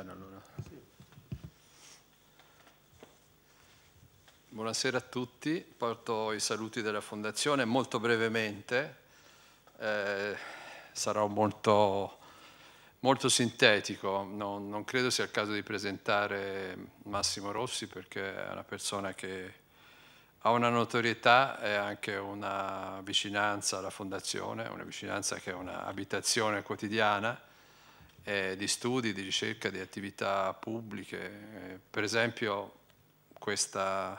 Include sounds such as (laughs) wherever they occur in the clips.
iniziare allora. Buonasera a tutti, porto i saluti della Fondazione molto brevemente, eh, sarò molto, molto sintetico, non, non, credo sia il caso di presentare Massimo Rossi perché è una persona che ha una notorietà e anche una vicinanza alla Fondazione, una vicinanza che è un'abitazione quotidiana eh, di studi, di ricerca, di attività pubbliche. Eh, per esempio questa,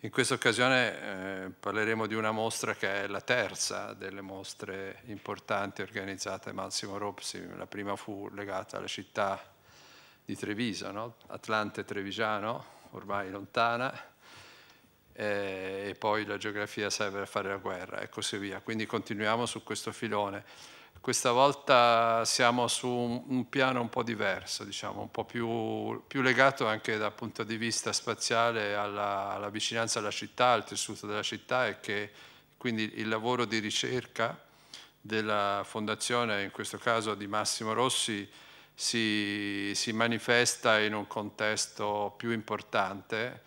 in questa occasione eh, parleremo di una mostra che è la terza delle mostre importanti organizzate da Massimo Ropsi, la prima fu legata alla città di Treviso, no? Atlante Trevigiano, ormai lontana, eh, e poi la geografia serve a fare la guerra e così via. Quindi continuiamo su questo filone questa volta siamo su un, piano un po' diverso, diciamo, un po' più, più legato anche dal punto di vista spaziale alla, alla, vicinanza alla città, al tessuto della città e che quindi il lavoro di ricerca della fondazione, in questo caso di Massimo Rossi, si, si manifesta in un contesto più importante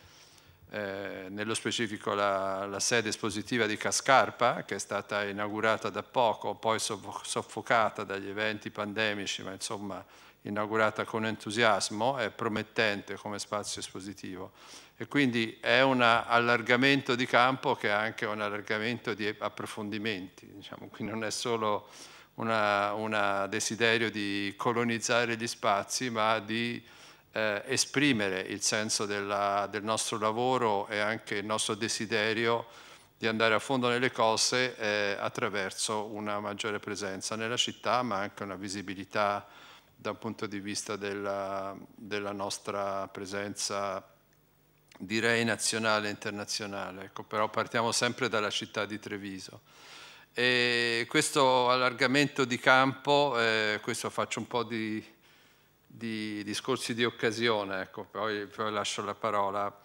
eh, nello specifico la, la, sede espositiva di Cascarpa, che è stata inaugurata da poco, poi soffocata dagli eventi pandemici, ma insomma inaugurata con entusiasmo, è promettente come spazio espositivo e quindi è un allargamento di campo che è anche un allargamento di approfondimenti, diciamo, quindi non è solo un desiderio di colonizzare gli spazi, ma di eh, esprimere il senso della, del nostro lavoro e anche il nostro desiderio di andare a fondo nelle cose eh, attraverso una maggiore presenza nella città, ma anche una visibilità da un punto di vista della, della nostra presenza, direi nazionale e internazionale. Ecco, però partiamo sempre dalla città di Treviso. E questo allargamento di campo, eh, questo faccio un po' di, di discorsi di occasione, ecco, poi, poi lascio la parola,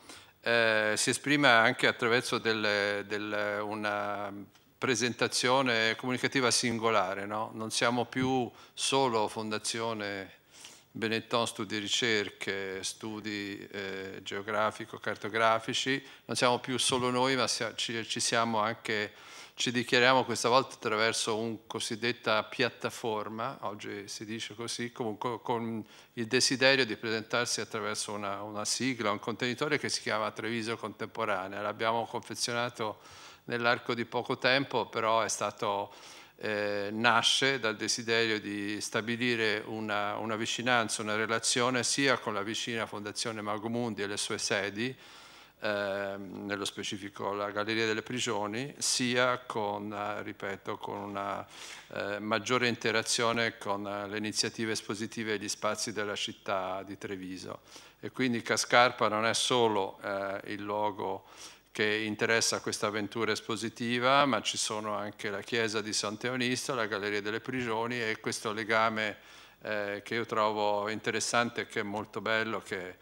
eh, si esprime anche attraverso del, del, una presentazione comunicativa singolare. No? Non siamo più solo Fondazione Benetton Studi e Ricerche, studi eh, geografico-cartografici, non siamo più solo noi, ma ci, ci siamo anche ci dichiariamo questa volta attraverso una cosiddetta piattaforma, oggi si dice così, comunque con il desiderio di presentarsi attraverso una, una sigla, un contenitore che si chiama Treviso Contemporanea. L'abbiamo confezionato nell'arco di poco tempo, però stato, eh, nasce dal desiderio di stabilire una, una vicinanza, una relazione sia con la vicina Fondazione Magomundi e le sue sedi, Ehm, nello specifico la Galleria delle Prigioni, sia con, eh, ripeto, con una eh, maggiore interazione con eh, le iniziative espositive e gli spazi della città di Treviso. E quindi Cascarpa non è solo eh, il luogo che interessa questa avventura espositiva, ma ci sono anche la chiesa di San Teonisto, la Galleria delle Prigioni e questo legame eh, che io trovo interessante, che è molto bello, che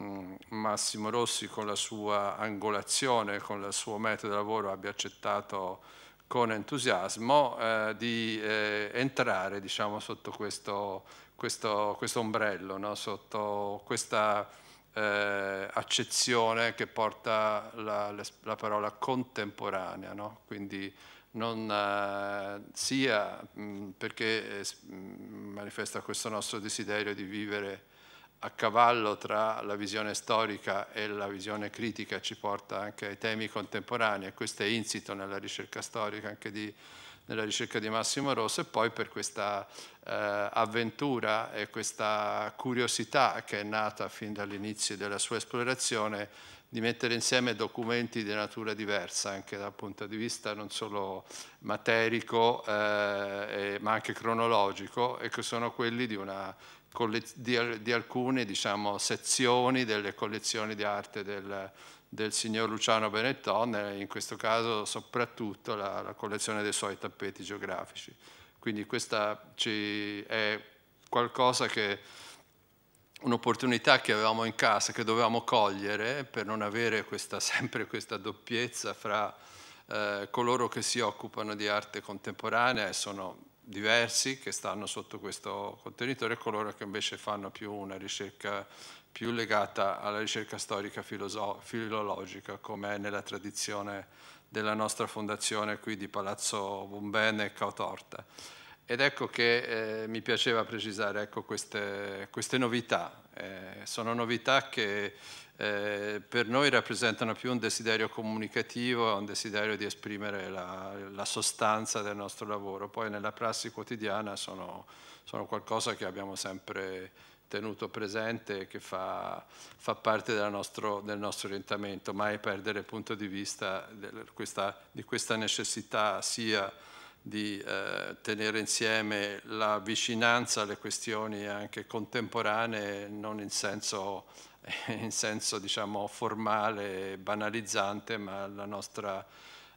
Mm, Massimo Rossi con la sua angolazione, con il suo metodo di lavoro abbia accettato con entusiasmo eh, di eh, entrare diciamo, sotto questo, questo, questo ombrello, no? sotto questa eh, accezione che porta la, la parola contemporanea, no? quindi non eh, sia mh, mm, perché mh, eh, mm, manifesta questo nostro desiderio di vivere a cavallo tra la visione storica e la visione critica ci porta anche ai temi contemporanei, e questo è insito nella ricerca storica anche di, nella ricerca di Massimo Rosso e poi per questa eh, avventura e questa curiosità che è nata fin dall'inizio della sua esplorazione di mettere insieme documenti di natura diversa, anche dal punto di vista non solo materico eh, ma anche cronologico, e che sono quelli di una di, di alcune diciamo, sezioni delle collezioni di arte del, del signor Luciano Benetton, in questo caso soprattutto la, la collezione dei suoi tappeti geografici. Quindi questa è qualcosa che un'opportunità che avevamo in casa, che dovevamo cogliere per non avere questa, (laughs) sempre questa doppiezza fra eh, coloro che si occupano di arte contemporanea e sono diversi che stanno sotto questo contenitore e coloro che invece fanno più una ricerca più legata alla ricerca storica filologica come è nella tradizione della nostra fondazione qui di Palazzo Bombene e Cautorta. Ed ecco che eh, mi piaceva precisare ecco, queste, queste novità. Eh, sono novità che eh, per noi rappresentano più un desiderio comunicativo, un desiderio di esprimere la, la sostanza del nostro lavoro. Poi nella prassi quotidiana sono, sono qualcosa che abbiamo sempre tenuto presente e che fa, fa parte nostro, del nostro orientamento, mai perdere il punto di vista del, questa, di questa necessità sia di eh, tenere insieme la vicinanza alle questioni anche contemporanee, non in senso (laughs) in senso diciamo, formale e banalizzante, ma la nostra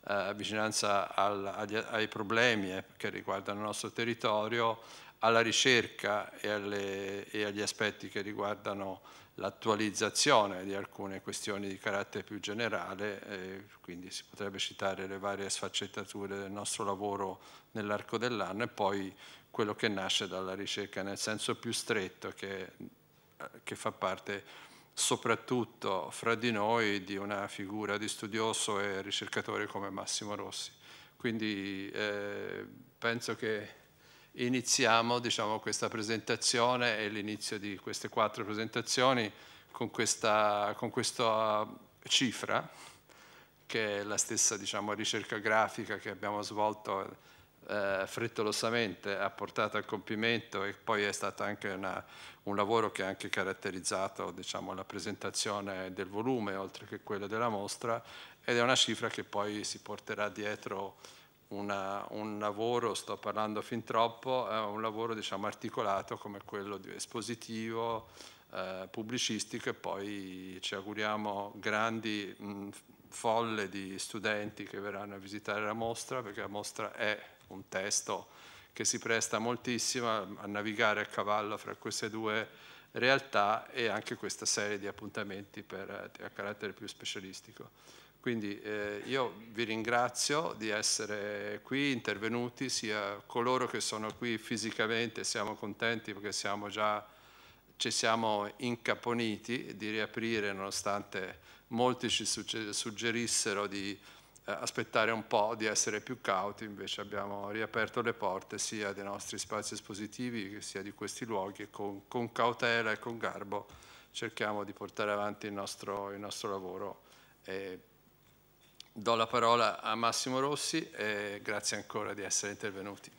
eh, vicinanza al, agli, ai problemi eh, che riguardano il nostro territorio, alla ricerca e, alle, e agli aspetti che riguardano l'attualizzazione di alcune questioni di carattere più generale, eh, quindi si potrebbe citare le varie sfaccettature del nostro lavoro nell'arco dell'anno e poi quello che nasce dalla ricerca nel senso più stretto che, che fa parte soprattutto fra di noi di una figura di studioso e ricercatore come Massimo Rossi. Quindi eh, penso che iniziamo diciamo, questa presentazione e l'inizio di queste quattro presentazioni con questa, con questa cifra, che è la stessa diciamo, ricerca grafica che abbiamo svolto eh, frettolosamente ha portato al compimento e poi è stato anche una, un lavoro che ha anche caratterizzato diciamo, la presentazione del volume oltre che quello della mostra ed è una cifra che poi si porterà dietro una, un lavoro, sto parlando fin troppo, eh, un lavoro diciamo, articolato come quello di espositivo, eh, pubblicistico e poi ci auguriamo grandi mh, folle di studenti che verranno a visitare la mostra perché la mostra è un testo che si presta moltissimo a navigare a cavallo fra queste due realtà e anche questa serie di appuntamenti per, eh, a carattere più specialistico. Quindi eh, io vi ringrazio di essere qui, intervenuti, sia coloro che sono qui fisicamente, siamo contenti perché siamo già, ci siamo incaponiti di riaprire nonostante molti ci suggerissero di eh, aspettare un po', di essere più cauti, invece abbiamo riaperto le porte sia dei nostri spazi espositivi sia di questi luoghi e con, con, cautela e con garbo cerchiamo di portare avanti il nostro, il nostro lavoro. E do la parola a Massimo Rossi e grazie ancora di essere intervenuti.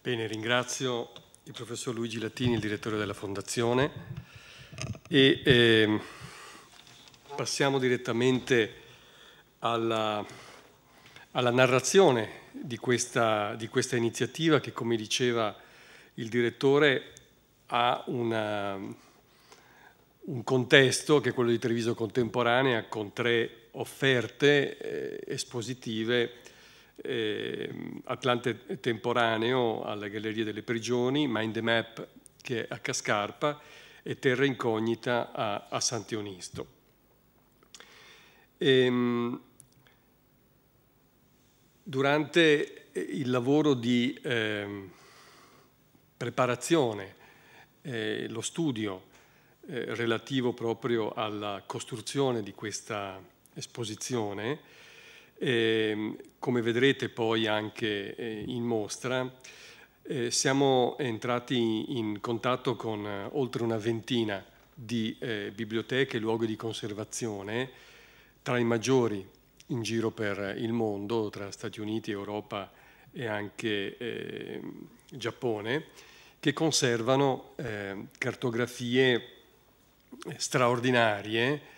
Bene, ringrazio il professor Luigi Latini, il direttore della Fondazione, e eh, passiamo direttamente alla, alla narrazione di questa, di questa, iniziativa che, come diceva il direttore, ha una, un contesto che è quello di Treviso Contemporanea con tre offerte eh, espositive eh, Atlante temporaneo alla Galleria delle Prigioni, Mind the Map che è a Cascarpa e Terra Incognita a, a Santionisto. Ehm, durante il lavoro di eh, preparazione, eh, lo studio eh, relativo proprio alla costruzione di questa esposizione, e, ehm, come vedrete poi anche eh, in mostra, eh, siamo entrati in contatto con eh, oltre una ventina di eh, biblioteche e luoghi di conservazione, tra i maggiori in giro per il mondo, tra Stati Uniti, Europa e anche ehm, Giappone, che conservano ehm, cartografie eh, straordinarie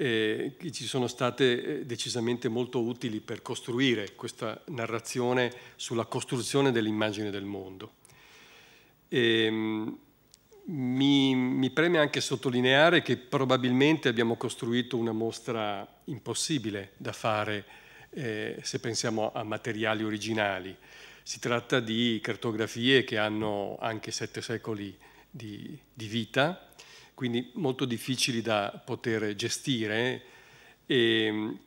eh, che ci sono state eh, decisamente molto utili per costruire questa narrazione sulla costruzione dell'immagine del mondo. E, ehm, mi, mi, preme anche sottolineare che probabilmente abbiamo costruito una mostra impossibile da fare eh, se pensiamo a materiali originali. Si tratta di cartografie che hanno anche sette secoli di, di vita quindi molto difficili da poter gestire. Ehm,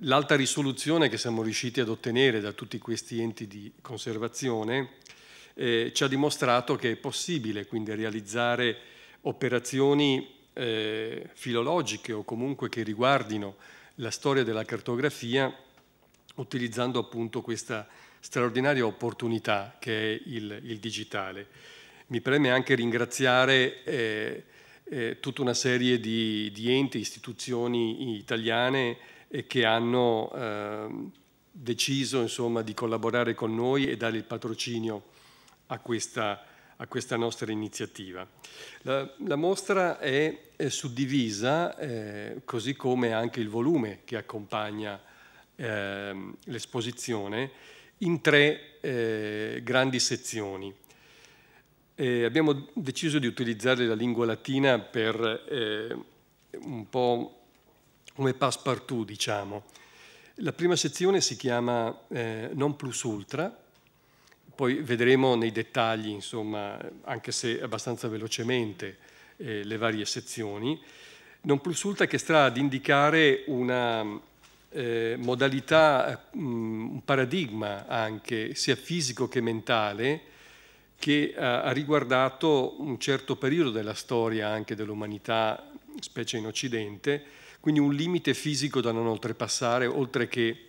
l'alta risoluzione che siamo riusciti ad ottenere da tutti questi enti di conservazione eh, ci ha dimostrato che è possibile quindi realizzare operazioni eh, filologiche o comunque che riguardino la storia della cartografia utilizzando appunto questa straordinaria opportunità che è il, il digitale. Mi preme anche ringraziare eh, eh, tutta una serie di, di, enti, istituzioni italiane eh, che hanno eh, deciso insomma, di collaborare con noi e dare il patrocinio a questa, a questa nostra iniziativa. La, la mostra è, è suddivisa, eh, così come anche il volume che accompagna ehm, l'esposizione, in tre eh, grandi sezioni. Eh, abbiamo deciso di utilizzare la lingua latina per eh, un po' come passepartout, diciamo. La prima sezione si chiama eh, Non plus ultra, poi vedremo nei dettagli, insomma, anche se abbastanza velocemente, eh, le varie sezioni. Non plus ultra che sta ad indicare una eh, modalità, eh, mh, un paradigma anche, sia fisico che mentale, che eh, ha riguardato un certo periodo della storia anche dell'umanità, specie in Occidente, quindi un limite fisico da non oltrepassare, oltre che,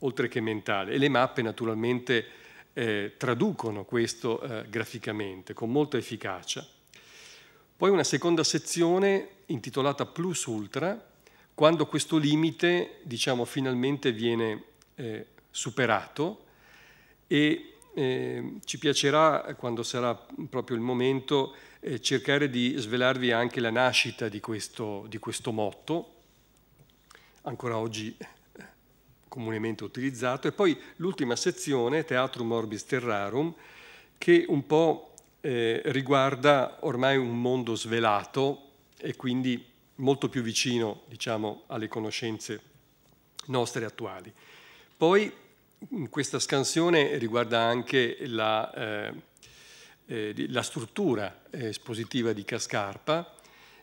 oltre che mentale. E le mappe naturalmente eh, traducono questo eh, graficamente con molta efficacia. Poi una seconda sezione intitolata Plus Ultra, quando questo limite, diciamo, finalmente viene eh, superato e eh, ci piacerà, quando sarà proprio il momento, eh, cercare di svelarvi anche la nascita di questo, di questo motto, ancora oggi eh, comunemente utilizzato, e poi l'ultima sezione, Teatrum Orbis Terrarum, che un po' eh, riguarda ormai un mondo svelato e quindi molto più vicino diciamo, alle conoscenze nostre attuali. Poi Mm, questa scansione riguarda anche la, eh, eh la struttura eh, espositiva di Cascarpa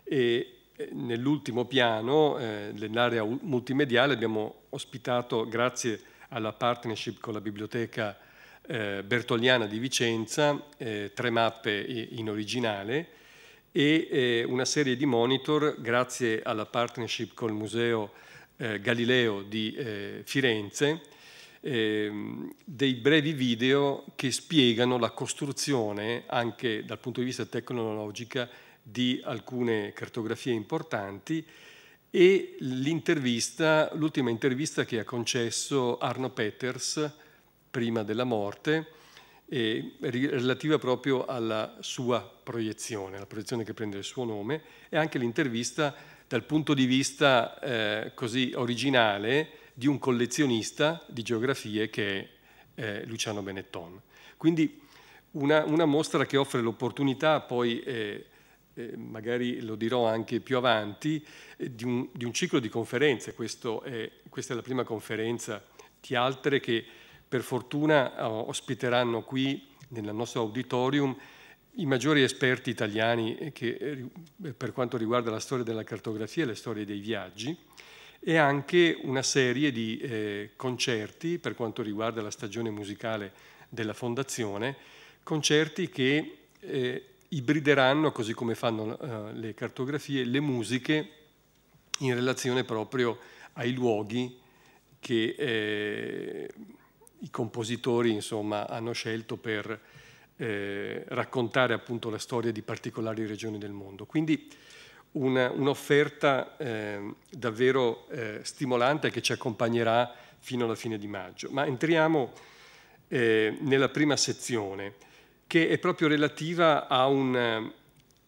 e eh, nell'ultimo piano, eh, nell'area multimediale, abbiamo ospitato, grazie alla partnership con la biblioteca Bertoliana di Vicenza, tre mappe in originale e una serie di monitor grazie alla partnership col Museo Galileo di Firenze eh, dei brevi video che spiegano la costruzione, anche dal punto di vista tecnologico, di alcune cartografie importanti e l'intervista, l'ultima intervista che ha concesso Arno Peters prima della morte, eh, relativa proprio alla sua proiezione, la proiezione che prende il suo nome, e anche l'intervista dal punto di vista eh, così originale di un collezionista di geografie che è eh, Luciano Benetton. Quindi una, una mostra che offre l'opportunità poi... Eh, eh, magari lo dirò anche più avanti, eh, di, un, di, un, ciclo di conferenze. È, questa è la prima conferenza di altre che per fortuna ospiteranno qui nel nostro auditorium i maggiori esperti italiani che, eh, per quanto riguarda la storia della cartografia e le storie dei viaggi e anche una serie di eh, concerti per quanto riguarda la stagione musicale della Fondazione, concerti che eh, ibrideranno, così come fanno eh, le cartografie, le musiche in relazione proprio ai luoghi che eh, i compositori insomma, hanno scelto per eh, raccontare appunto la storia di particolari regioni del mondo. Quindi un'offerta eh, davvero eh, stimolante che ci accompagnerà fino alla fine di maggio. Ma entriamo eh, nella prima sezione che è proprio relativa un, eh,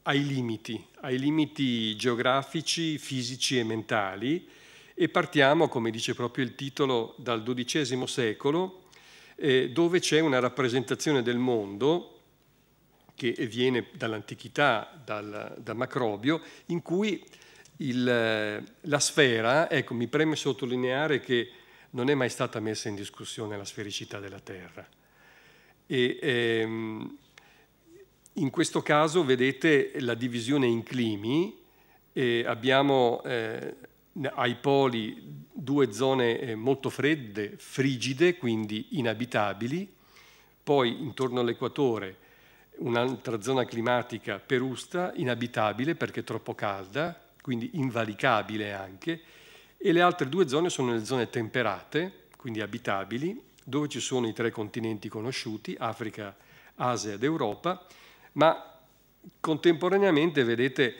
ai limiti, ai limiti geografici, fisici e mentali e partiamo, come dice proprio il titolo, dal XII secolo eh, dove c'è una rappresentazione del mondo che viene dall'antichità, dal, da Macrobio, in cui il, la sfera, ecco, mi preme sottolineare che non è mai stata messa in discussione la sfericità della Terra. E, ehm, in questo caso vedete la divisione in climi, eh, abbiamo eh, ai poli due zone eh, molto fredde, frigide, quindi inabitabili, poi intorno all'equatore un'altra zona climatica perusta, inabitabile perché troppo calda, quindi invalicabile anche, e le altre due zone sono le zone temperate, quindi abitabili, dove ci sono i tre continenti conosciuti, Africa, Asia ed Europa, ma contemporaneamente, vedete,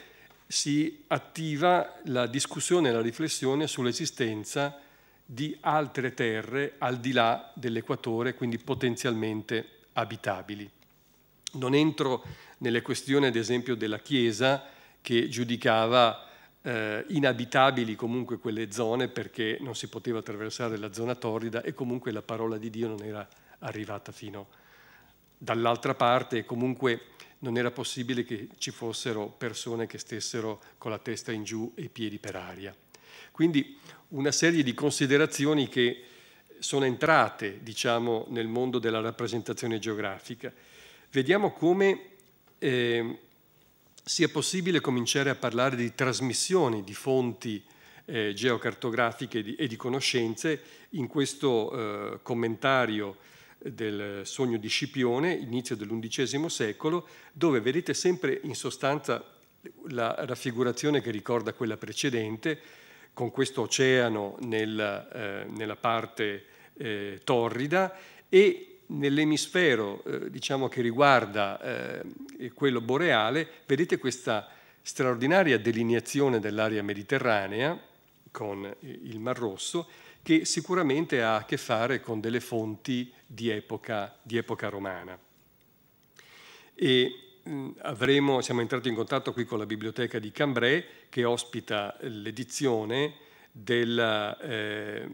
si attiva la discussione e la riflessione sull'esistenza di altre terre al di là dell'equatore, quindi potenzialmente abitabili. Non entro nelle questioni, ad esempio, della Chiesa che giudicava eh, inabitabili comunque quelle zone perché non si poteva attraversare la zona torrida e comunque la parola di Dio non era arrivata fino dall'altra parte e comunque non era possibile che ci fossero persone che stessero con la testa in giù e i piedi per aria. Quindi una serie di considerazioni che sono entrate diciamo, nel mondo della rappresentazione geografica vediamo come eh, sia possibile cominciare a parlare di trasmissioni di fonti eh, geocartografiche e di, e di, conoscenze. In questo eh, commentario del sogno di Scipione, inizio dell'undicesimo secolo, dove vedete sempre in sostanza la raffigurazione che ricorda quella precedente, con questo oceano nella, eh, nella parte eh, torrida e nell'emisfero eh, diciamo che riguarda eh, quello boreale, vedete questa straordinaria delineazione dell'area mediterranea con il Mar Rosso, che sicuramente ha a che fare con delle fonti di epoca, di epoca romana. E, mm, Avremo, siamo entrati in contatto qui con la biblioteca di Cambrai che ospita l'edizione del, eh,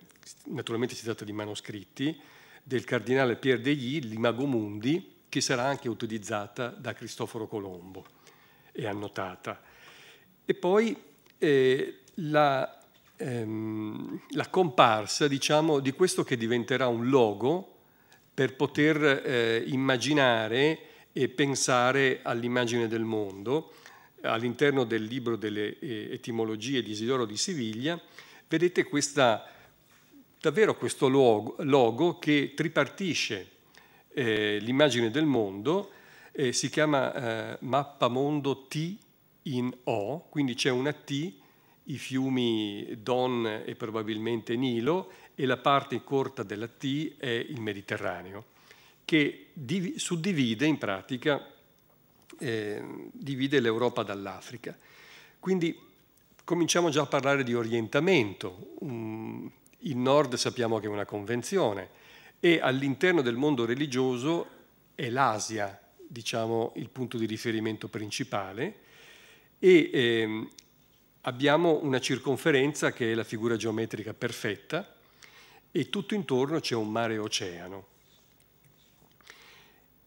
naturalmente si tratta di manoscritti, del cardinale Pier degli Limago Mundi, che sarà anche utilizzata da Cristoforo Colombo e annotata. E poi eh, la, ehm, la, comparsa diciamo, di questo che diventerà un logo per poter eh, immaginare e pensare all'immagine del mondo. All'interno del libro delle eh, etimologie di Isidoro di Siviglia vedete questa davvero questo logo, logo che tripartisce eh, l'immagine del mondo, eh, si chiama eh, mondo T in O, quindi c'è una T, i fiumi Don e probabilmente Nilo, e la parte corta della T è il Mediterraneo, che suddivide in pratica, eh, divide l'Europa dall'Africa. Quindi cominciamo già a parlare di orientamento. Um, il nord sappiamo che è una convenzione e all'interno del mondo religioso è l'Asia, diciamo, il punto di riferimento principale e ehm, abbiamo una circonferenza che è la figura geometrica perfetta e tutto intorno c'è un mare oceano.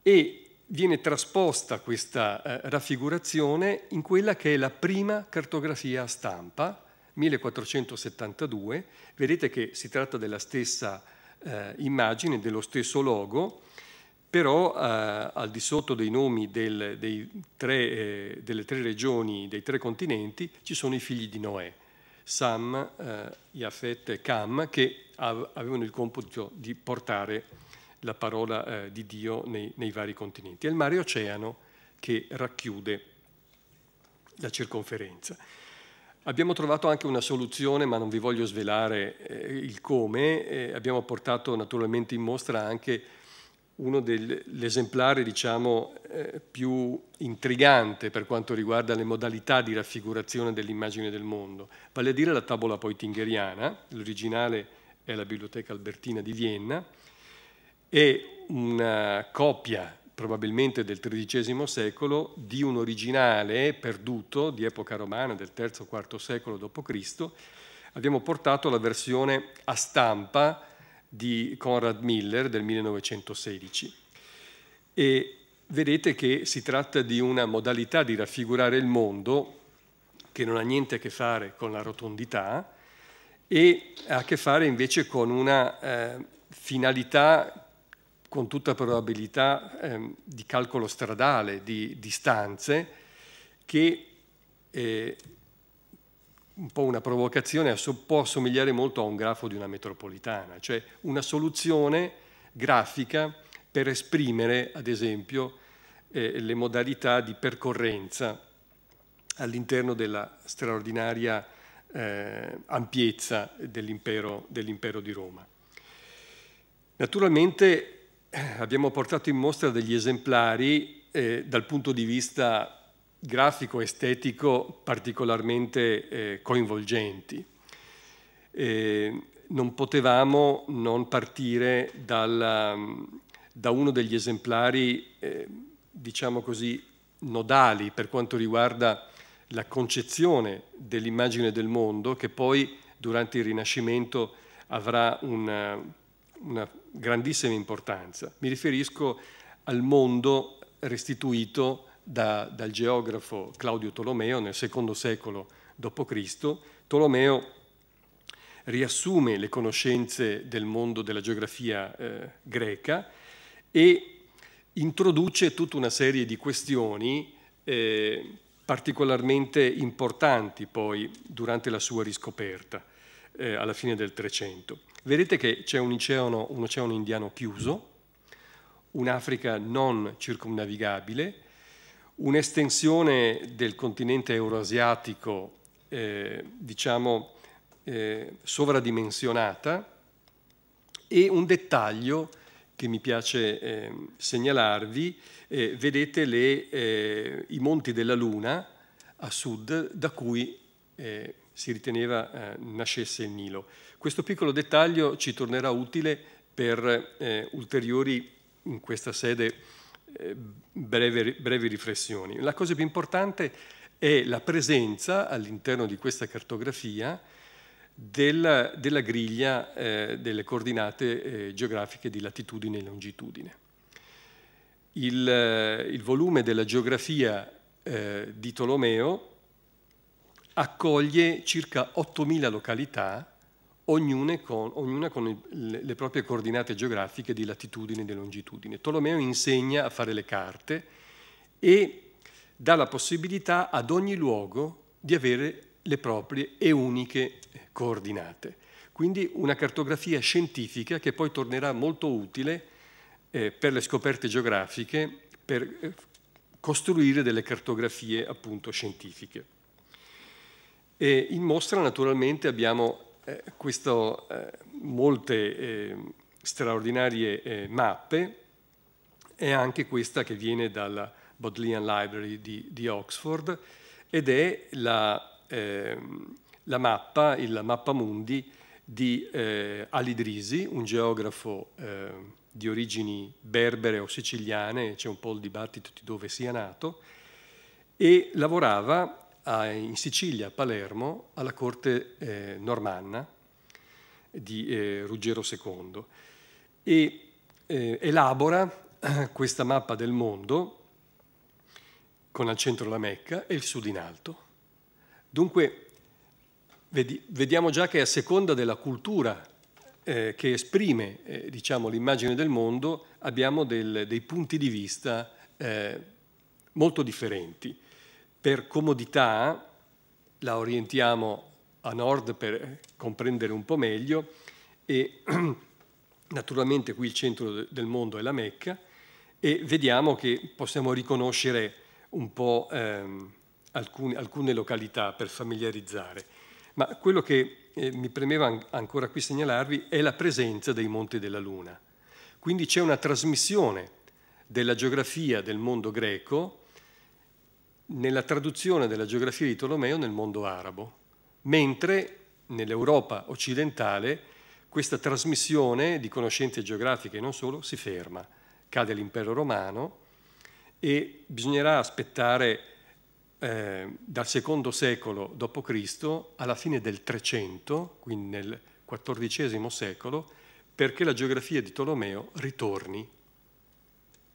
E viene trasposta questa eh, raffigurazione in quella che è la prima cartografia a stampa 1472, vedete che si tratta della stessa eh, immagine, dello stesso logo, però eh, al di sotto dei nomi del, tre, eh, delle tre regioni, dei tre continenti, ci sono i figli di Noè, Sam, eh, Yafet e Cam, che av avevano il compito di portare la parola eh, di Dio nei, nei vari continenti. È il mare oceano che racchiude la circonferenza. Abbiamo trovato anche una soluzione, ma non vi voglio svelare eh, il come. Eh, abbiamo portato naturalmente in mostra anche uno degli esemplari diciamo, eh, più intrigante per quanto riguarda le modalità di raffigurazione dell'immagine del mondo, vale a dire la tavola poitingheriana, l'originale è la Biblioteca Albertina di Vienna, e una copia probabilmente del XIII secolo, di un originale perduto di epoca romana del III o IV secolo d.C. Abbiamo portato la versione a stampa di Conrad Miller del 1916. E vedete che si tratta di una modalità di raffigurare il mondo che non ha niente a che fare con la rotondità e ha a che fare invece con una eh, finalità con tutta probabilità ehm, di calcolo stradale, di distanze, che eh, un po' una provocazione può assomigliare molto a un grafo di una metropolitana, cioè una soluzione grafica per esprimere, ad esempio, eh, le modalità di percorrenza all'interno della straordinaria eh, ampiezza dell'impero dell di Roma. Naturalmente abbiamo portato in mostra degli esemplari eh, dal punto di vista grafico, estetico, particolarmente eh, coinvolgenti. Eh, non potevamo non partire dalla, mm, da uno degli esemplari, eh, diciamo così, nodali per quanto riguarda la concezione dell'immagine del mondo che poi durante il Rinascimento avrà un una grandissima importanza. Mi riferisco al mondo restituito da, dal geografo Claudio Tolomeo nel secondo secolo d.C. Tolomeo riassume le conoscenze del mondo della geografia eh, greca e introduce tutta una serie di questioni eh, particolarmente importanti poi durante la sua riscoperta eh, alla fine del Trecento vedete che c'è un oceano, un oceano indiano chiuso, un'Africa non circumnavigabile, un'estensione del continente euroasiatico, eh, diciamo, eh, sovradimensionata e un dettaglio che mi piace ehm, eh, segnalarvi, vedete le, eh, i monti della Luna a sud da cui eh, si riteneva eh, nascesse il Nilo. Questo piccolo dettaglio ci tornerà utile per eh, ulteriori, in questa sede, eh, breve, brevi riflessioni. La cosa più importante è la presenza all'interno di questa cartografia della, della griglia eh, delle coordinate eh, geografiche di latitudine e longitudine. Il, eh, il volume della geografia eh, di Tolomeo accoglie circa 8.000 località ognuna con, ognuna con il, le proprie coordinate geografiche di latitudine e di longitudine. Tolomeo insegna a fare le carte e dà la possibilità ad ogni luogo di avere le proprie e uniche coordinate. Quindi una cartografia scientifica che poi tornerà molto utile eh, per le scoperte geografiche, per eh, costruire delle cartografie appunto scientifiche. E in mostra naturalmente abbiamo eh, questo, eh, molte ehm, straordinarie eh, mappe è anche questa che viene dalla Bodleian Library di, di Oxford ed è la, ehm, la mappa, il mappamundi di eh, Alidrisi, un geografo ehm, di origini berbere o siciliane, c'è un po' il dibattito di dove sia nato, e lavorava in Sicilia, a Palermo, alla corte eh, normanna di eh, Ruggero II e eh, elabora eh, questa mappa del mondo con al centro la Mecca e il sud in alto. Dunque vedi, vediamo già che a seconda della cultura eh, che esprime eh, diciamo, l'immagine del mondo abbiamo del, dei punti di vista molto differenti. Per comodità la orientiamo a nord per comprendere un po' meglio e (clears throat) naturalmente qui il centro del mondo è la Mecca e vediamo che possiamo riconoscere un po' ehm, alcune, alcune, località per familiarizzare. Ma quello che eh, mi premeva an ancora qui segnalarvi è la presenza dei Monti della Luna. Quindi c'è una trasmissione della geografia del mondo greco nella traduzione della geografia di Tolomeo nel mondo arabo, mentre nell'Europa occidentale questa trasmissione di conoscenze geografiche e non solo si ferma, cade l'impero romano e bisognerà aspettare eh, dal secondo secolo d.C. alla fine del 300, quindi nel XIV secolo, perché la geografia di Tolomeo ritorni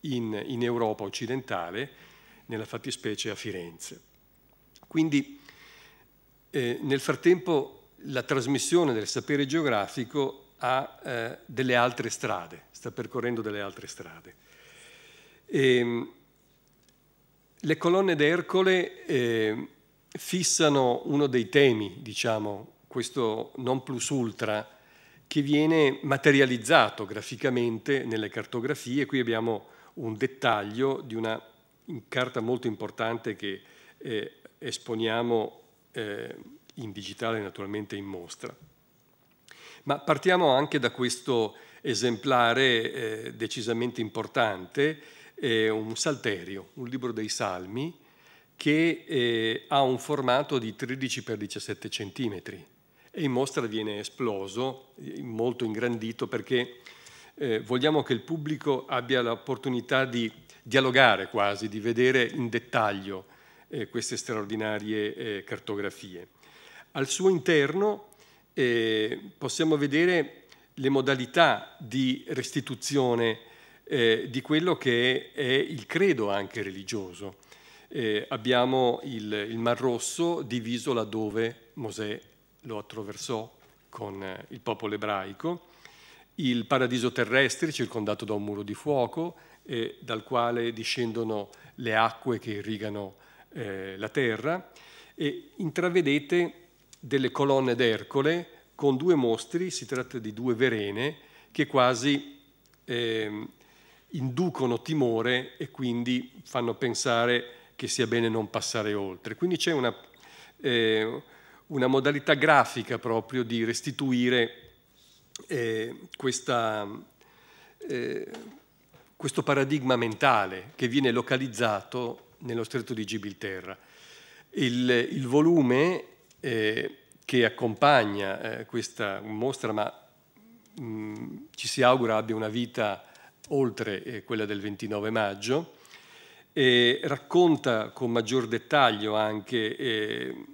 in, in Europa occidentale nella fattispecie a Firenze. Quindi eh, nel frattempo la trasmissione del sapere geografico ha eh, delle altre strade, sta percorrendo delle altre strade. E, ehm, le colonne d'Ercole eh, fissano uno dei temi, diciamo, questo non plus ultra, che viene materializzato graficamente nelle cartografie. Qui abbiamo un dettaglio di una in carta molto importante che eh, esponiamo eh, in digitale naturalmente in mostra. Ma partiamo anche da questo esemplare eh, decisamente importante, eh, un salterio, un libro dei salmi, che eh, ha un formato di 13 x 17 cm e in mostra viene esploso, molto ingrandito perché eh, vogliamo che il pubblico abbia l'opportunità di dialogare quasi, di vedere in dettaglio eh, queste straordinarie eh, cartografie. Al suo interno eh, possiamo vedere le modalità di restituzione eh, di quello che è, il credo anche religioso. Eh, abbiamo il, il Mar Rosso diviso laddove Mosè lo attraversò con il popolo ebraico, il paradiso terrestre circondato da un muro di fuoco eh, dal quale discendono le acque che irrigano eh, la terra e intravedete delle colonne d'Ercole con due mostri, si tratta di due verene che quasi eh, inducono timore e quindi fanno pensare che sia bene non passare oltre. Quindi c'è una, eh, una modalità grafica proprio di restituire eh, questa, eh, questo paradigma mentale che viene localizzato nello stretto di Gibilterra. Il, il volume eh, che accompagna eh, questa mostra, ma mh, mm, ci si augura abbia una vita oltre eh, quella del 29 maggio, racconta con maggior dettaglio anche eh,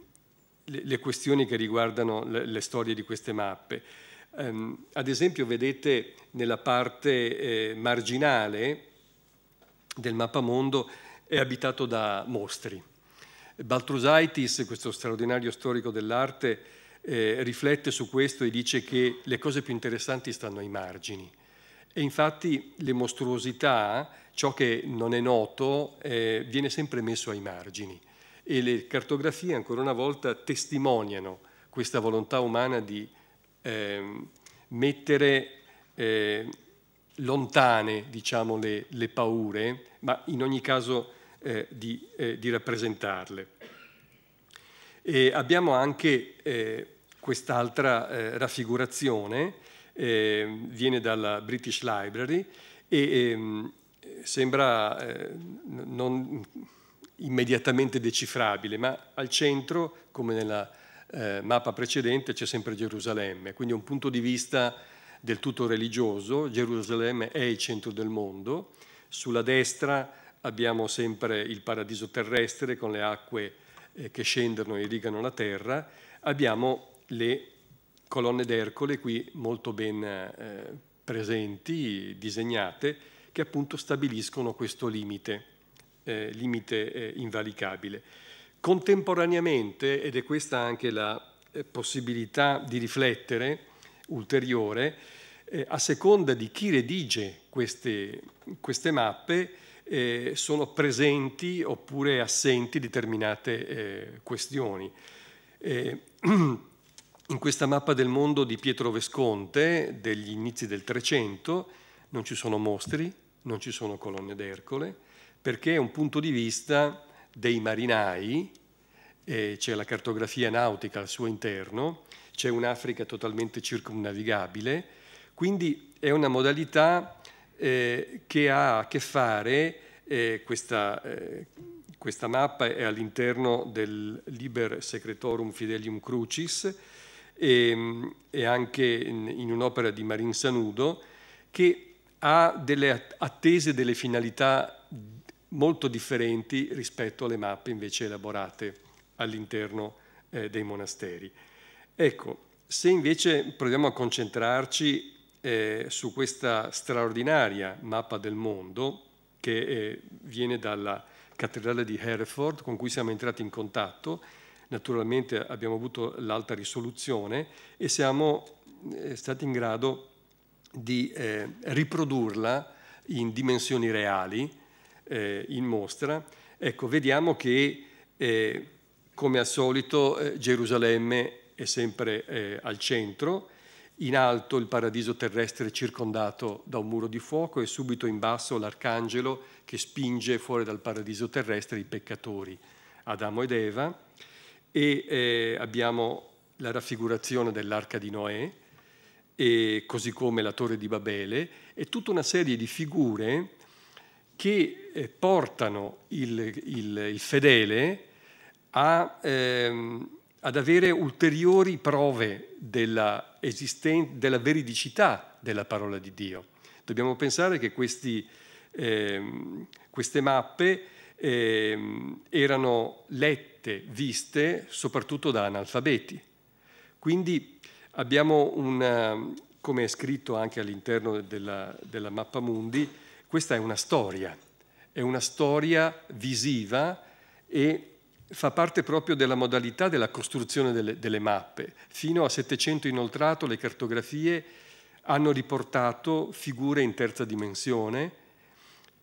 le, le, questioni che riguardano le, le storie di queste mappe Ehm, ad esempio vedete nella parte eh, marginale del mappamondo è abitato da mostri. Baltrusaitis, questo straordinario storico dell'arte, eh, riflette su questo e dice che le cose più interessanti stanno ai margini. E infatti le mostruosità, ciò che non è noto, eh, viene sempre messo ai margini. E le cartografie, ancora una volta, testimoniano questa volontà umana di eh, mettere eh, lontane diciamo, le, le, paure, ma in ogni caso eh, di, eh, di, rappresentarle. E abbiamo anche eh, quest'altra eh, raffigurazione, ehm, viene dalla British Library e ehm, sembra non immediatamente decifrabile, ma al centro, come nella eh, mappa precedente c'è sempre Gerusalemme, quindi un punto di vista del tutto religioso, Gerusalemme è il centro del mondo, sulla destra abbiamo sempre il paradiso terrestre con le acque eh, che scendono e irrigano la terra, abbiamo le colonne d'Ercole qui molto ben eh, presenti, disegnate, che appunto stabiliscono questo limite, eh, limite eh, invalicabile. Contemporaneamente, ed è questa anche la eh, possibilità di riflettere ulteriore, eh, a seconda di chi redige queste, queste mappe, eh, sono presenti oppure assenti determinate eh, questioni. Eh, (clears throat) in questa mappa del mondo di Pietro Vesconte, degli inizi del Trecento, non ci sono mostri, non ci sono colonne d'Ercole, perché è un punto di vista dei marinai, c'è la cartografia nautica al suo interno, c'è un'Africa totalmente circumnavigabile, quindi è una modalità eh, che ha a che fare, eh, questa, eh, questa, mappa è all'interno del Liber Secretorum Fidelium Crucis e, e anche in, in un'opera di Marin Sanudo che ha delle attese, delle finalità molto differenti rispetto alle mappe invece elaborate all'interno eh, dei monasteri. Ecco, se invece proviamo a concentrarci eh, su questa straordinaria mappa del mondo che eh, viene dalla cattedrale di Hereford con cui siamo entrati in contatto, naturalmente abbiamo avuto l'alta risoluzione e siamo eh, stati in grado di eh, riprodurla in dimensioni reali eh, in mostra, ecco, vediamo che eh, come al solito eh, Gerusalemme è sempre eh, al centro, in alto il paradiso terrestre circondato da un muro di fuoco e subito in basso l'arcangelo che spinge fuori dal paradiso terrestre i peccatori, Adamo ed Eva, e eh, abbiamo la raffigurazione dell'arca di Noè, così come la torre di Babele, e tutta una serie di figure che eh, portano il, il, il fedele a, ehm, ad avere ulteriori prove della, della, veridicità della parola di Dio. Dobbiamo pensare che questi, ehm, queste mappe ehm, erano lette, viste soprattutto da analfabeti. Quindi abbiamo una, come è scritto anche all'interno della, della mappa Mundi, questa è una storia, è una storia visiva e fa parte proprio della modalità della costruzione delle, delle mappe. Fino a 700 inoltrato le cartografie hanno riportato figure in terza dimensione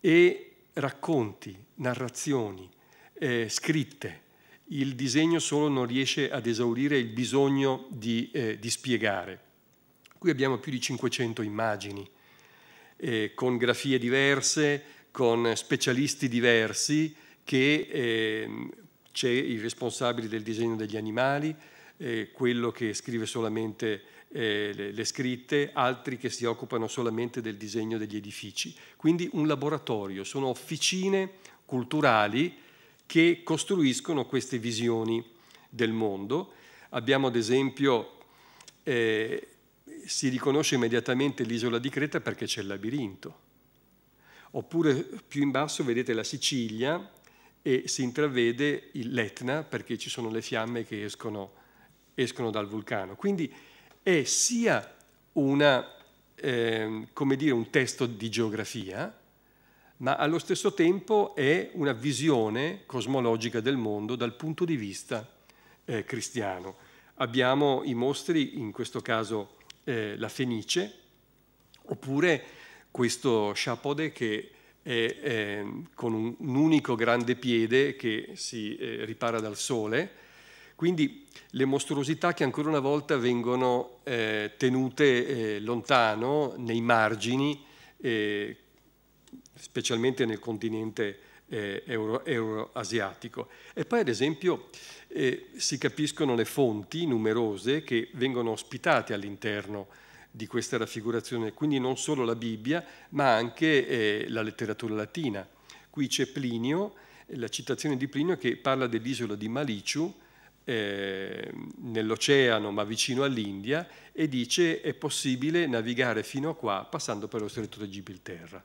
e racconti, narrazioni, eh, scritte. Il disegno solo non riesce ad esaurire il bisogno di, eh, di spiegare. Qui abbiamo più di 500 immagini eh, con grafie diverse, con specialisti diversi, che eh, c'è il responsabile del disegno degli animali, eh, quello che scrive solamente eh, le, le scritte, altri che si occupano solamente del disegno degli edifici. Quindi un laboratorio, sono officine culturali che costruiscono queste visioni del mondo. Abbiamo ad esempio eh, si riconosce immediatamente l'isola di Creta perché c'è il labirinto. Oppure più in basso vedete la Sicilia e si intravede l'Etna perché ci sono le fiamme che escono, escono dal vulcano. Quindi è sia una, eh, dire, un testo di geografia, ma allo stesso tempo è una visione cosmologica del mondo dal punto di vista eh, cristiano. Abbiamo i mostri, in questo caso eh, la Fenice, oppure questo chapeaudet che è, è con un, un, unico grande piede che si eh, ripara dal sole. Quindi le mostruosità che ancora una volta vengono eh, tenute eh, lontano, nei margini, eh, specialmente nel continente eh, euroasiatico. Euro e poi ad esempio eh, si capiscono le fonti numerose che vengono ospitate all'interno di questa raffigurazione, quindi non solo la Bibbia, ma anche eh, la letteratura latina. Qui c'è Plinio, la citazione di Plinio che parla dell'isola di Maliciu, eh, nell'oceano ma vicino all'India, e dice è possibile navigare fino a qua passando per lo stretto di Gibilterra.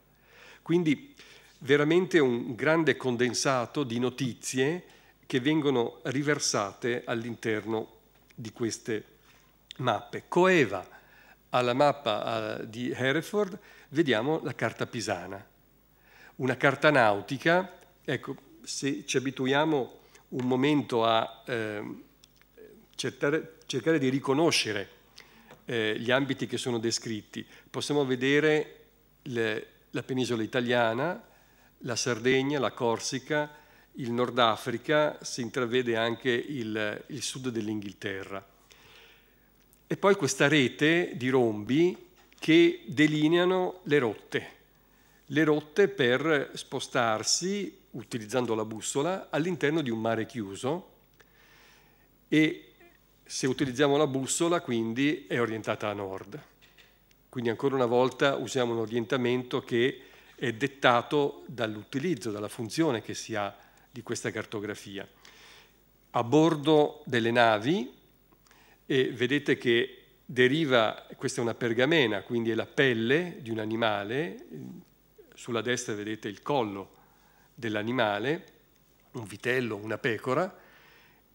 Quindi veramente un grande condensato di notizie che vengono riversate all'interno di queste mappe. Coeva alla mappa eh, di Hereford vediamo la carta pisana, una carta nautica, ecco, se ci abituiamo un momento a eh, cercare, cercare, di riconoscere eh, gli ambiti che sono descritti, possiamo vedere le, la penisola italiana, la Sardegna, la Corsica, il Nord Africa, si intravede anche il, il sud dell'Inghilterra. E poi questa rete di rombi che delineano le rotte, le rotte per spostarsi, utilizzando la bussola, all'interno di un mare chiuso e se utilizziamo la bussola quindi è orientata a nord. Quindi ancora una volta usiamo un orientamento che è dettato dall'utilizzo, dalla funzione che si ha di questa cartografia. A bordo delle navi, e vedete che deriva, questa è una pergamena, quindi è la pelle di un animale, sulla destra vedete il collo dell'animale, un vitello, una pecora,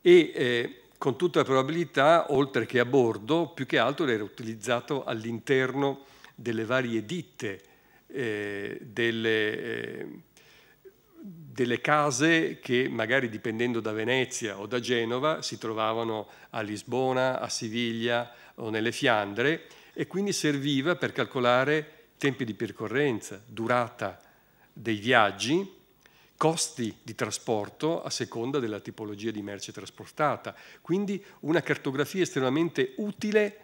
e eh, con tutta probabilità, oltre che a bordo, più che altro era utilizzato all'interno delle varie ditte eh, delle, eh, delle case che magari dipendendo da Venezia o da Genova si trovavano a Lisbona, a Siviglia o nelle Fiandre e quindi serviva per calcolare tempi di percorrenza, durata dei viaggi, costi di trasporto a seconda della tipologia di merce trasportata. Quindi una cartografia estremamente utile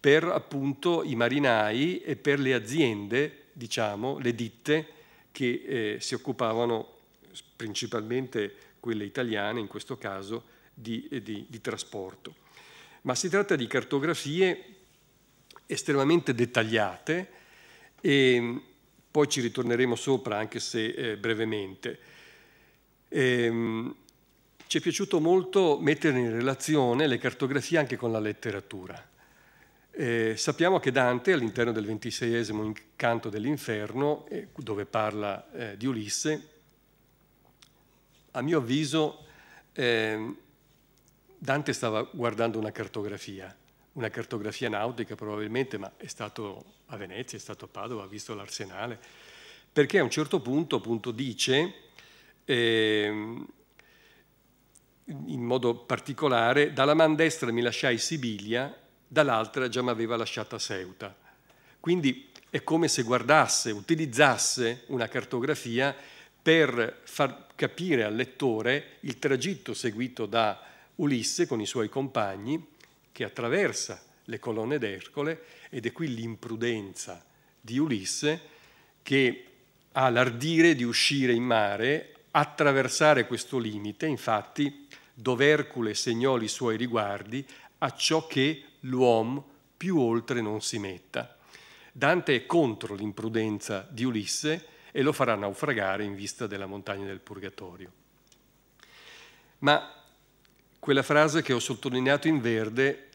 per appunto i marinai e per le aziende, diciamo, le ditte che eh, si occupavano principalmente quelle italiane in questo caso, di, eh, di, di trasporto. Ma si tratta di cartografie estremamente dettagliate e mm, poi ci ritorneremo sopra anche se eh, brevemente. Ehm, ci è piaciuto molto mettere in relazione le cartografie anche con la letteratura. Eh, sappiamo che Dante, all'interno del ventiseiesimo canto dell'inferno, eh, dove parla eh, di Ulisse, a mio avviso eh, Dante stava guardando una cartografia, una cartografia nautica probabilmente, ma è stato a Venezia, è stato a Padova, ha visto l'arsenale, perché a un certo punto appunto dice, eh, in modo particolare, dalla man destra mi lasciai Sibilia, dall'altra già mi aveva lasciata Ceuta. Quindi è come se guardasse, utilizzasse una cartografia per far capire al lettore il tragitto seguito da Ulisse con i suoi compagni che attraversa le colonne d'Ercole ed è qui l'imprudenza di Ulisse che ha l'ardire di uscire in mare, attraversare questo limite, infatti dove Ercole segnò i suoi riguardi a ciò che l'uomo più oltre non si metta. Dante è contro l'imprudenza di Ulisse, e lo farà naufragare in vista della montagna del purgatorio. Ma quella frase che ho sottolineato in verde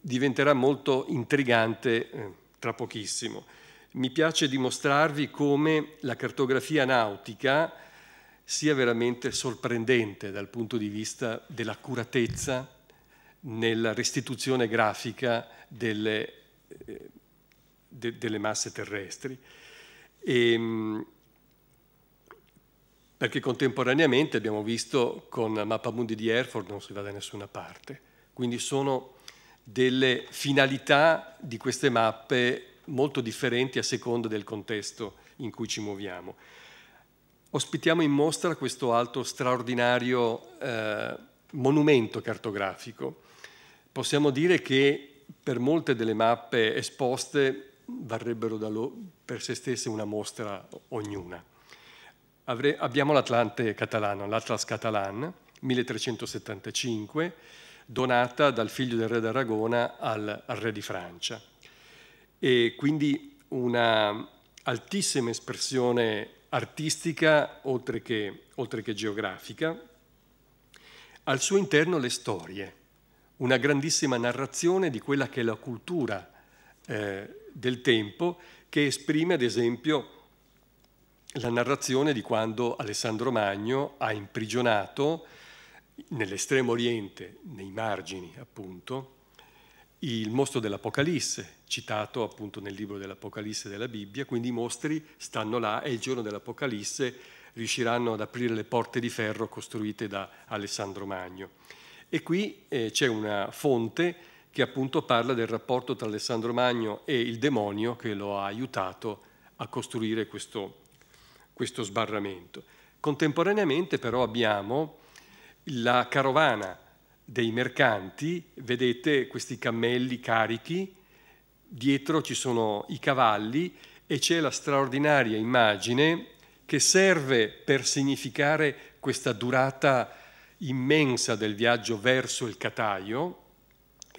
diventerà molto intrigante eh, tra pochissimo. Mi piace dimostrarvi come la cartografia nautica sia veramente sorprendente dal punto di vista dell'accuratezza nella restituzione grafica delle, eh, de, delle masse terrestri. E, ehm, perché contemporaneamente abbiamo visto con Mappamundi di Erfurt non si va da nessuna parte. Quindi sono delle finalità di queste mappe molto differenti a seconda del contesto in cui ci muoviamo. Ospitiamo in mostra questo altro straordinario eh, monumento cartografico. Possiamo dire che per molte delle mappe esposte varrebbero per se stesse una mostra ognuna. Avre abbiamo l'Atlante catalano, l'Atlas catalan, 1375, donata dal figlio del re d'Aragona al, al re di Francia. E quindi una altissima espressione artistica, oltre che, oltre che geografica. Al suo interno le storie, una grandissima narrazione di quella che è la cultura eh, del tempo che esprime ad esempio la narrazione di quando Alessandro Magno ha imprigionato nell'estremo oriente, nei margini appunto, il mostro dell'Apocalisse, citato appunto nel libro dell'Apocalisse della Bibbia, quindi i mostri stanno là e il giorno dell'Apocalisse riusciranno ad aprire le porte di ferro costruite da Alessandro Magno. E qui eh, c'è una fonte che appunto parla del rapporto tra Alessandro Magno e il demonio che lo ha aiutato a costruire questo, questo sbarramento. Contemporaneamente però abbiamo la carovana dei mercanti, vedete questi cammelli carichi, dietro ci sono i cavalli e c'è la straordinaria immagine che serve per significare questa durata immensa del viaggio verso il Cataio,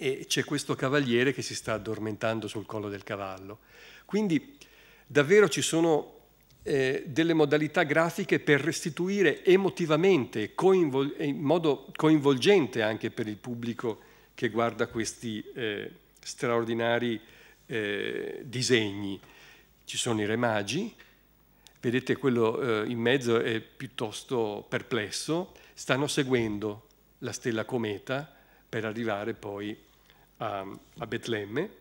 e c'è questo cavaliere che si sta addormentando sul collo del cavallo. Quindi davvero ci sono eh, delle modalità grafiche per restituire emotivamente, coinvol- eh, in modo coinvolgente anche per il pubblico che guarda questi eh, straordinari eh, disegni. Ci sono i re magi, vedete quello eh, in mezzo è piuttosto perplesso, stanno seguendo la stella cometa per arrivare poi a, ehm, a Betlemme,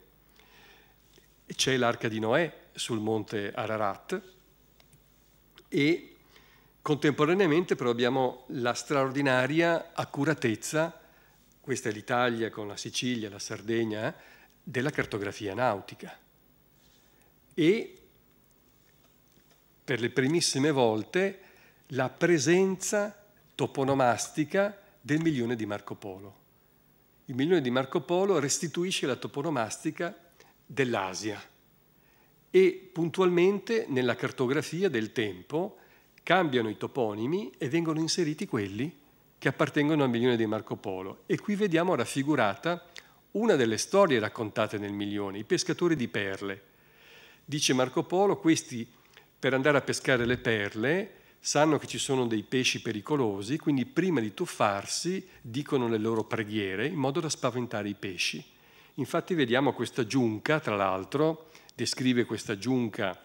c'è l'arca di Noè sul monte Ararat e contemporaneamente però abbiamo la straordinaria accuratezza, questa è l'Italia con la Sicilia, la Sardegna, eh, della cartografia nautica. E per le primissime volte la presenza toponomastica del milione di Marco Polo. Il milione di Marco Polo restituisce la toponomastica dell'Asia e puntualmente nella cartografia del tempo cambiano i toponimi e vengono inseriti quelli che appartengono al milione di Marco Polo. E qui vediamo raffigurata una delle storie raccontate nel milione, i pescatori di perle. Dice Marco Polo, questi per andare a pescare le perle sanno che ci sono dei pesci pericolosi, quindi prima di tuffarsi dicono le loro preghiere in modo da spaventare i pesci. Infatti vediamo questa giunca, tra l'altro, descrive questa giunca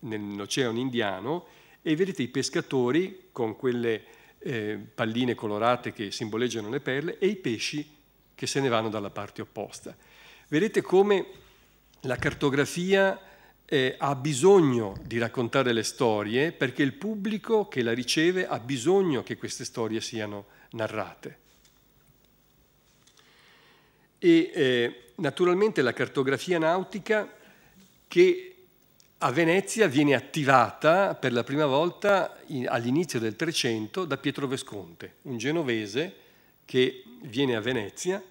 nell'oceano indiano e vedete i pescatori con quelle eh, palline colorate che simboleggiano le perle e i pesci che se ne vanno dalla parte opposta. Vedete come la cartografia eh, ha bisogno di raccontare le storie perché il pubblico che la riceve ha bisogno che queste storie siano narrate. E eh, naturalmente la cartografia nautica che a Venezia viene attivata per la prima volta all'inizio del Trecento da Pietro Vesconte, un genovese che viene a Venezia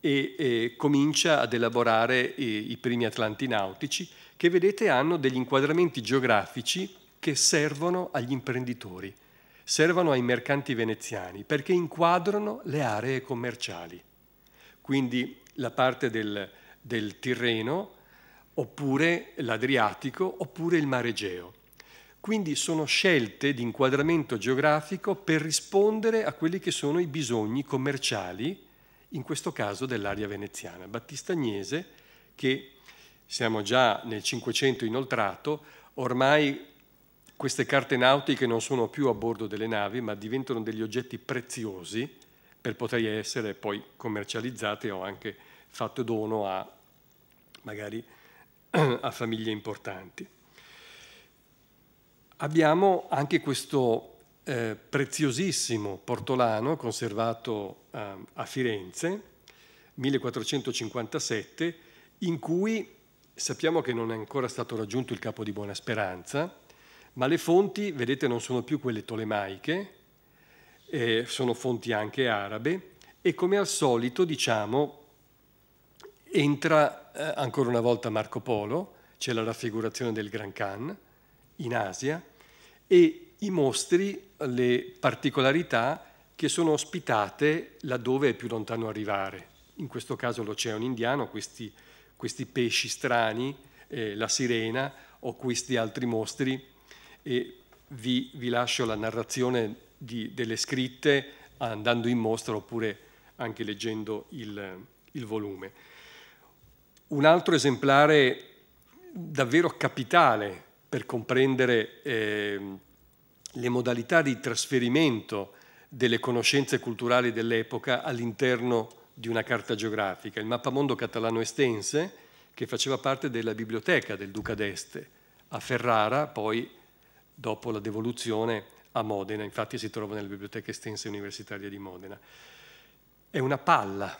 e, e comincia ad elaborare i, i primi atlanti nautici che vedete hanno degli inquadramenti geografici che servono agli imprenditori, servono ai mercanti veneziani perché inquadrano le aree commerciali. Quindi la parte del, del Tirreno, oppure l'Adriatico, oppure il Mare Egeo. Quindi sono scelte di inquadramento geografico per rispondere a quelli che sono i bisogni commerciali, in questo caso dell'area veneziana. Battista Agnese, che siamo già nel 500 inoltrato, ormai queste carte nautiche non sono più a bordo delle navi, ma diventano degli oggetti preziosi per poter essere poi commercializzate o anche fatto dono a magari (clears throat) a famiglie importanti. Abbiamo anche questo eh, preziosissimo portolano conservato eh, a Firenze, 1457, in cui Sappiamo che non è ancora stato raggiunto il capo di Buona Speranza, ma le fonti, vedete, non sono più quelle tolemaiche, eh, sono fonti anche arabe e come al solito, diciamo, entra eh, ancora una volta Marco Polo, c'è la raffigurazione del Gran Khan in Asia e i mostri, le particolarità che sono ospitate laddove è più lontano arrivare, in questo caso l'Oceano Indiano, questi questi pesci strani, eh, la sirena o questi altri mostri e vi, vi lascio la narrazione di, delle scritte andando in mostra oppure anche leggendo il, il volume. Un altro esemplare davvero capitale per comprendere eh, le modalità di trasferimento delle conoscenze culturali dell'epoca all'interno di una carta geografica, il mappamondo catalano estense, che faceva parte della biblioteca del Duca d'Este a Ferrara, poi dopo la devoluzione a Modena, infatti si trova nella biblioteca estense universitaria di Modena. È una palla,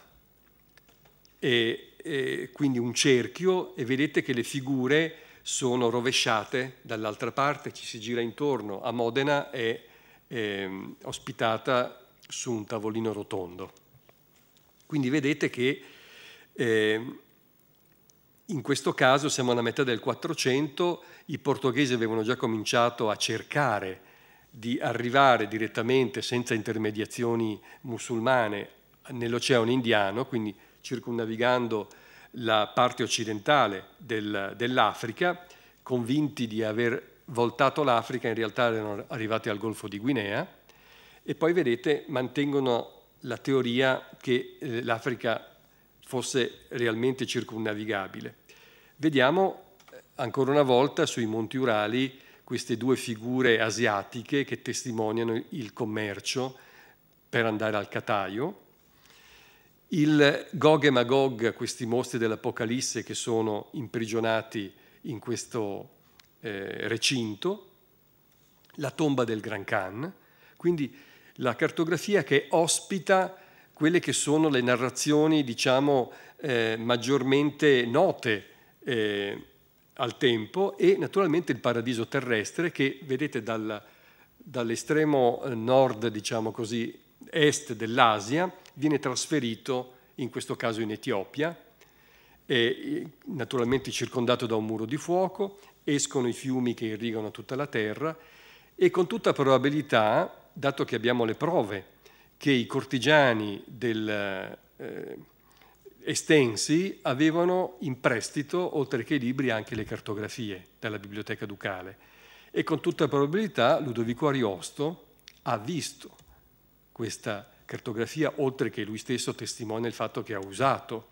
e, e quindi un cerchio, e vedete che le figure sono rovesciate dall'altra parte, ci si gira intorno. A Modena è, è ehm, ospitata su un tavolino rotondo. Quindi vedete che eh, in questo caso siamo alla metà del 400, i portoghesi avevano già cominciato a cercare di arrivare direttamente senza intermediazioni musulmane nell'Oceano Indiano, quindi circonnavigando la parte occidentale del, dell'Africa, convinti di aver voltato l'Africa, in realtà erano arrivati al Golfo di Guinea e poi vedete mantengono la teoria che eh, l'Africa fosse realmente circumnavigabile. Vediamo eh, ancora una volta sui Monti Urali queste due figure asiatiche che testimoniano il commercio per andare al Cataio. Il Gog e Magog, questi mostri dell'Apocalisse che sono imprigionati in questo eh, recinto, la tomba del Gran Khan. Quindi la cartografia che ospita quelle che sono le narrazioni, diciamo, eh, maggiormente note eh, al tempo e naturalmente il paradiso terrestre che vedete dal, dall'estremo eh, nord, diciamo così, est dell'Asia, viene trasferito in questo caso in Etiopia, e, naturalmente circondato da un muro di fuoco, escono i fiumi che irrigano tutta la terra e con tutta probabilità dato che abbiamo le prove che i cortigiani del, eh, estensi avevano in prestito, oltre che i libri, anche le cartografie dalla biblioteca ducale. E con tutta probabilità Ludovico Ariosto ha visto questa cartografia, oltre che lui stesso testimonia il fatto che ha usato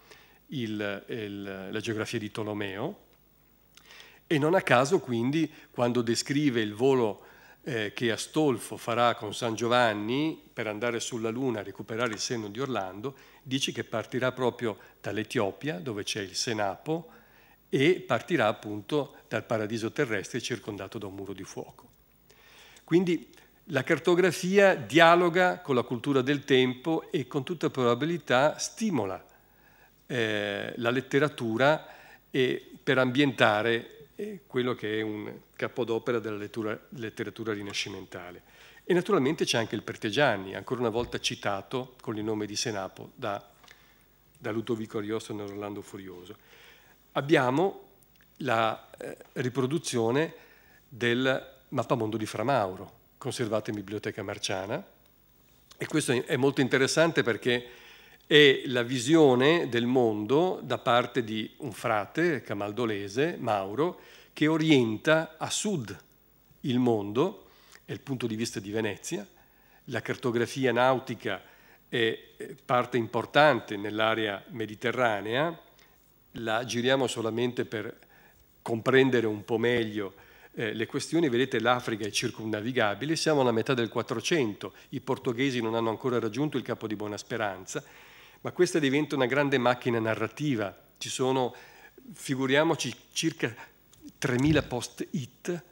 il, il, la geografia di Tolomeo. E non a caso, quindi, quando descrive il volo eh, che Astolfo farà con San Giovanni per andare sulla Luna a recuperare il seno di Orlando, dice che partirà proprio dall'Etiopia, dove c'è il Senapo, e partirà appunto dal paradiso terrestre circondato da un muro di fuoco. Quindi la cartografia dialoga con la cultura del tempo e con tutta probabilità stimola eh, la letteratura eh, per ambientare quello che è un capodopera della lettura, letteratura rinascimentale. E naturalmente c'è anche il Pertegiani, ancora una volta citato con il nome di Senapo da, da Ludovico Ariosto e Orlando Furioso. Abbiamo la eh, riproduzione del mappamondo di Framauro, conservato in biblioteca marciana, e questo è molto interessante perché e la visione del mondo da parte di un frate camaldolese, Mauro, che orienta a sud il mondo, è il punto di vista di Venezia, la cartografia nautica è eh, parte importante nell'area mediterranea, la giriamo solamente per comprendere un po' meglio eh, le questioni, vedete l'Africa è circumnavigabile, siamo alla metà del 400, i portoghesi non hanno ancora raggiunto il Capo di Buona Speranza, ma questa diventa una grande macchina narrativa. Ci sono, figuriamoci, circa 3.000 post-it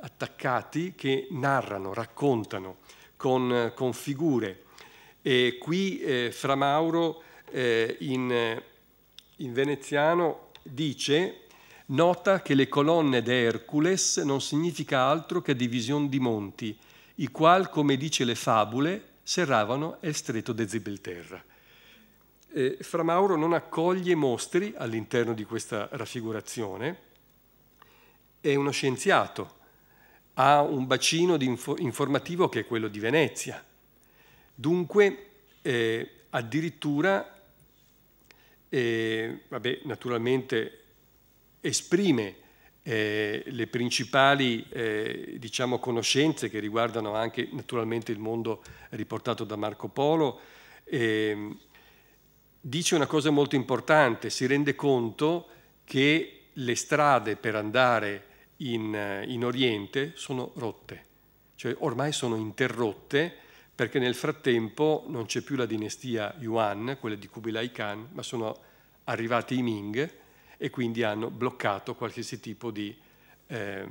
attaccati che narrano, raccontano con, con figure. E qui eh, Fra Mauro eh, in, in veneziano dice nota che le colonne d'Ercules non significa altro che division di monti, i quali, come dice le fabule, serravano il stretto de Zibelterra eh, Fra Mauro non accoglie mostri all'interno di questa raffigurazione, è uno scienziato, ha un bacino info informativo che è quello di Venezia. Dunque, eh, addirittura, eh, vabbè, naturalmente esprime eh, le principali eh, diciamo, conoscenze che riguardano anche naturalmente il mondo riportato da Marco Polo, ehm, dice una cosa molto importante, si rende conto che le strade per andare in, eh, in Oriente sono rotte, cioè ormai sono interrotte perché nel frattempo non c'è più la dinastia Yuan, quella di Kubilai Khan, ma sono arrivati i Ming e quindi hanno bloccato qualsiasi tipo di eh,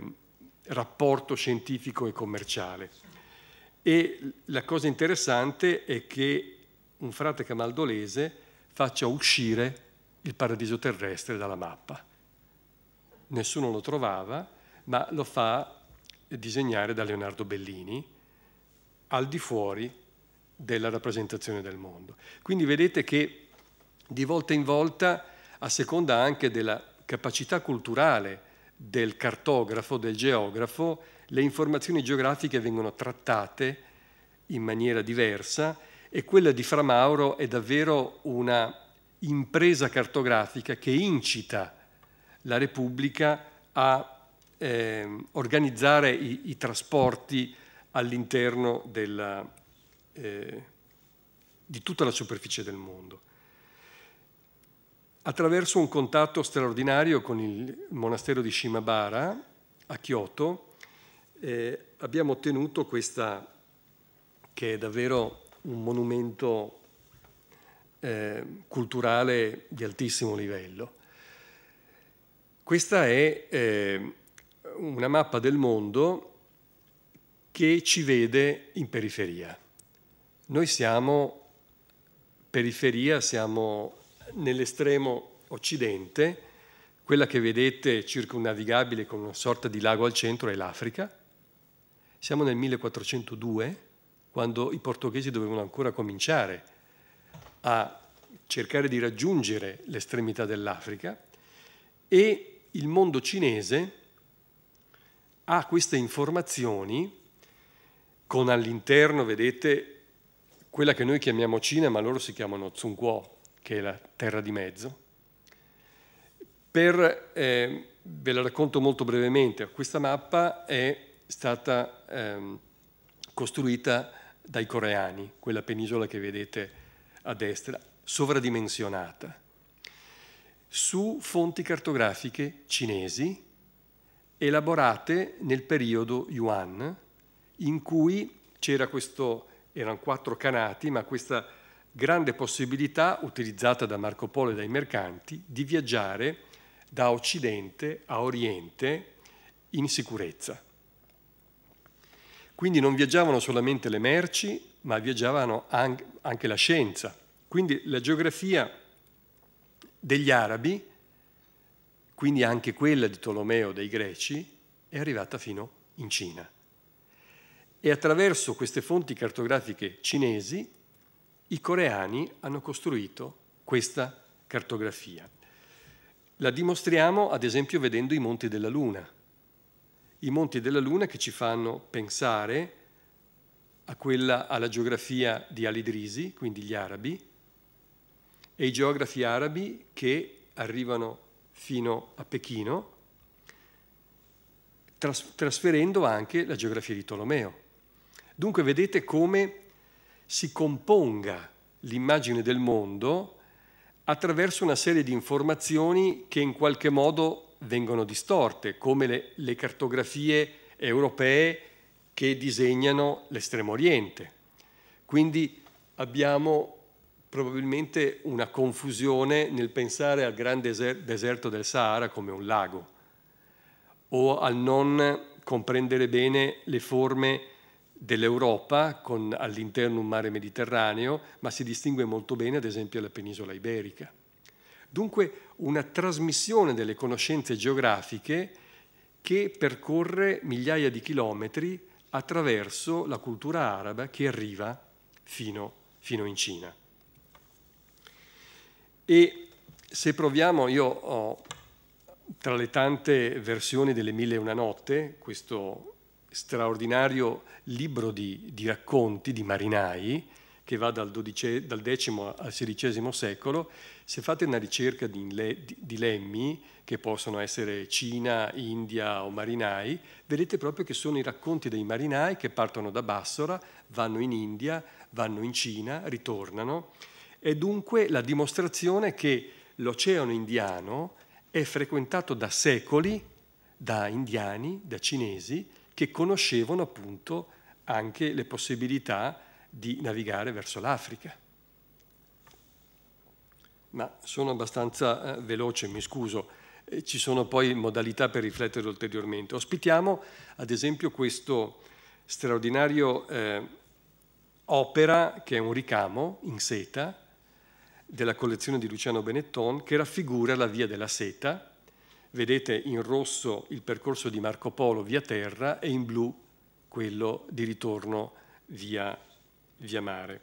rapporto scientifico e commerciale. E la cosa interessante è che un frate camaldolese faccia uscire il paradiso terrestre dalla mappa. Nessuno lo trovava, ma lo fa disegnare da Leonardo Bellini al di fuori della rappresentazione del mondo. Quindi vedete che di volta in volta, a seconda anche della capacità culturale del cartografo, del geografo, le informazioni geografiche vengono trattate in maniera diversa e quella di Fra Mauro è davvero una impresa cartografica che incita la Repubblica a eh, organizzare i, i trasporti all'interno eh, di tutta la superficie del mondo. Attraverso un contatto straordinario con il monastero di Shimabara a Kyoto eh, abbiamo ottenuto questa che è davvero un monumento eh, culturale di altissimo livello. Questa è eh, una mappa del mondo che ci vede in periferia. Noi siamo periferia, siamo nell'estremo occidente, quella che vedete circonnavigabile con una sorta di lago al centro è l'Africa. Siamo nel 1402 quando i portoghesi dovevano ancora cominciare a cercare di raggiungere l'estremità dell'Africa e il mondo cinese ha queste informazioni con all'interno, vedete, quella che noi chiamiamo Cina, ma loro si chiamano Zhongguo, che è la terra di mezzo. Per, eh, ve la racconto molto brevemente, questa mappa è stata eh, costruita dai coreani, quella penisola che vedete a destra, sovradimensionata, su fonti cartografiche cinesi elaborate nel periodo Yuan, in cui c'era questo, erano quattro canati, ma questa grande possibilità utilizzata da Marco Polo e dai mercanti di viaggiare da Occidente a Oriente in sicurezza. Quindi non viaggiavano solamente le merci, ma viaggiavano anche la scienza. Quindi la geografia degli arabi, quindi anche quella di Tolomeo dei greci, è arrivata fino in Cina. E attraverso queste fonti cartografiche cinesi i coreani hanno costruito questa cartografia. La dimostriamo ad esempio vedendo i monti della Luna i monti della Luna che ci fanno pensare quella, alla geografia di Al-Idrisi, quindi gli arabi, e i geografi arabi che arrivano fino a Pechino, tras trasferendo anche la geografia di Tolomeo. Dunque vedete come si componga l'immagine del mondo attraverso una serie di informazioni che in qualche modo vengono distorte, come le, le cartografie europee che disegnano l'estremo oriente. Quindi abbiamo probabilmente una confusione nel pensare al gran deserto del Sahara come un lago o al non comprendere bene le forme dell'Europa con all'interno un mare Mediterraneo, ma si distingue molto bene ad esempio la penisola iberica. Dunque una trasmissione delle conoscenze geografiche che percorre migliaia di chilometri attraverso la cultura araba che arriva fino, fino in Cina. E se proviamo, io ho tra le tante versioni delle Mille e una notte, questo straordinario libro di, di racconti di marinai che va dal, dodicesimo al XVI secolo se fate una ricerca di, di lemmi, che possono essere Cina, India o marinai, vedete proprio che sono i racconti dei marinai che partono da Bassora, vanno in India, vanno in Cina, ritornano. È dunque la dimostrazione che l'oceano indiano è frequentato da secoli da indiani, da cinesi, che conoscevano appunto anche le possibilità di navigare verso l'Africa ma sono abbastanza eh, veloce, mi scuso. Eh, ci sono poi modalità per riflettere ulteriormente. Ospitiamo, ad esempio, questo straordinario eh, opera, che è un ricamo in seta, della collezione di Luciano Benetton, che raffigura la via della seta. Vedete in rosso il percorso di Marco Polo via terra e in blu quello di ritorno via, via mare.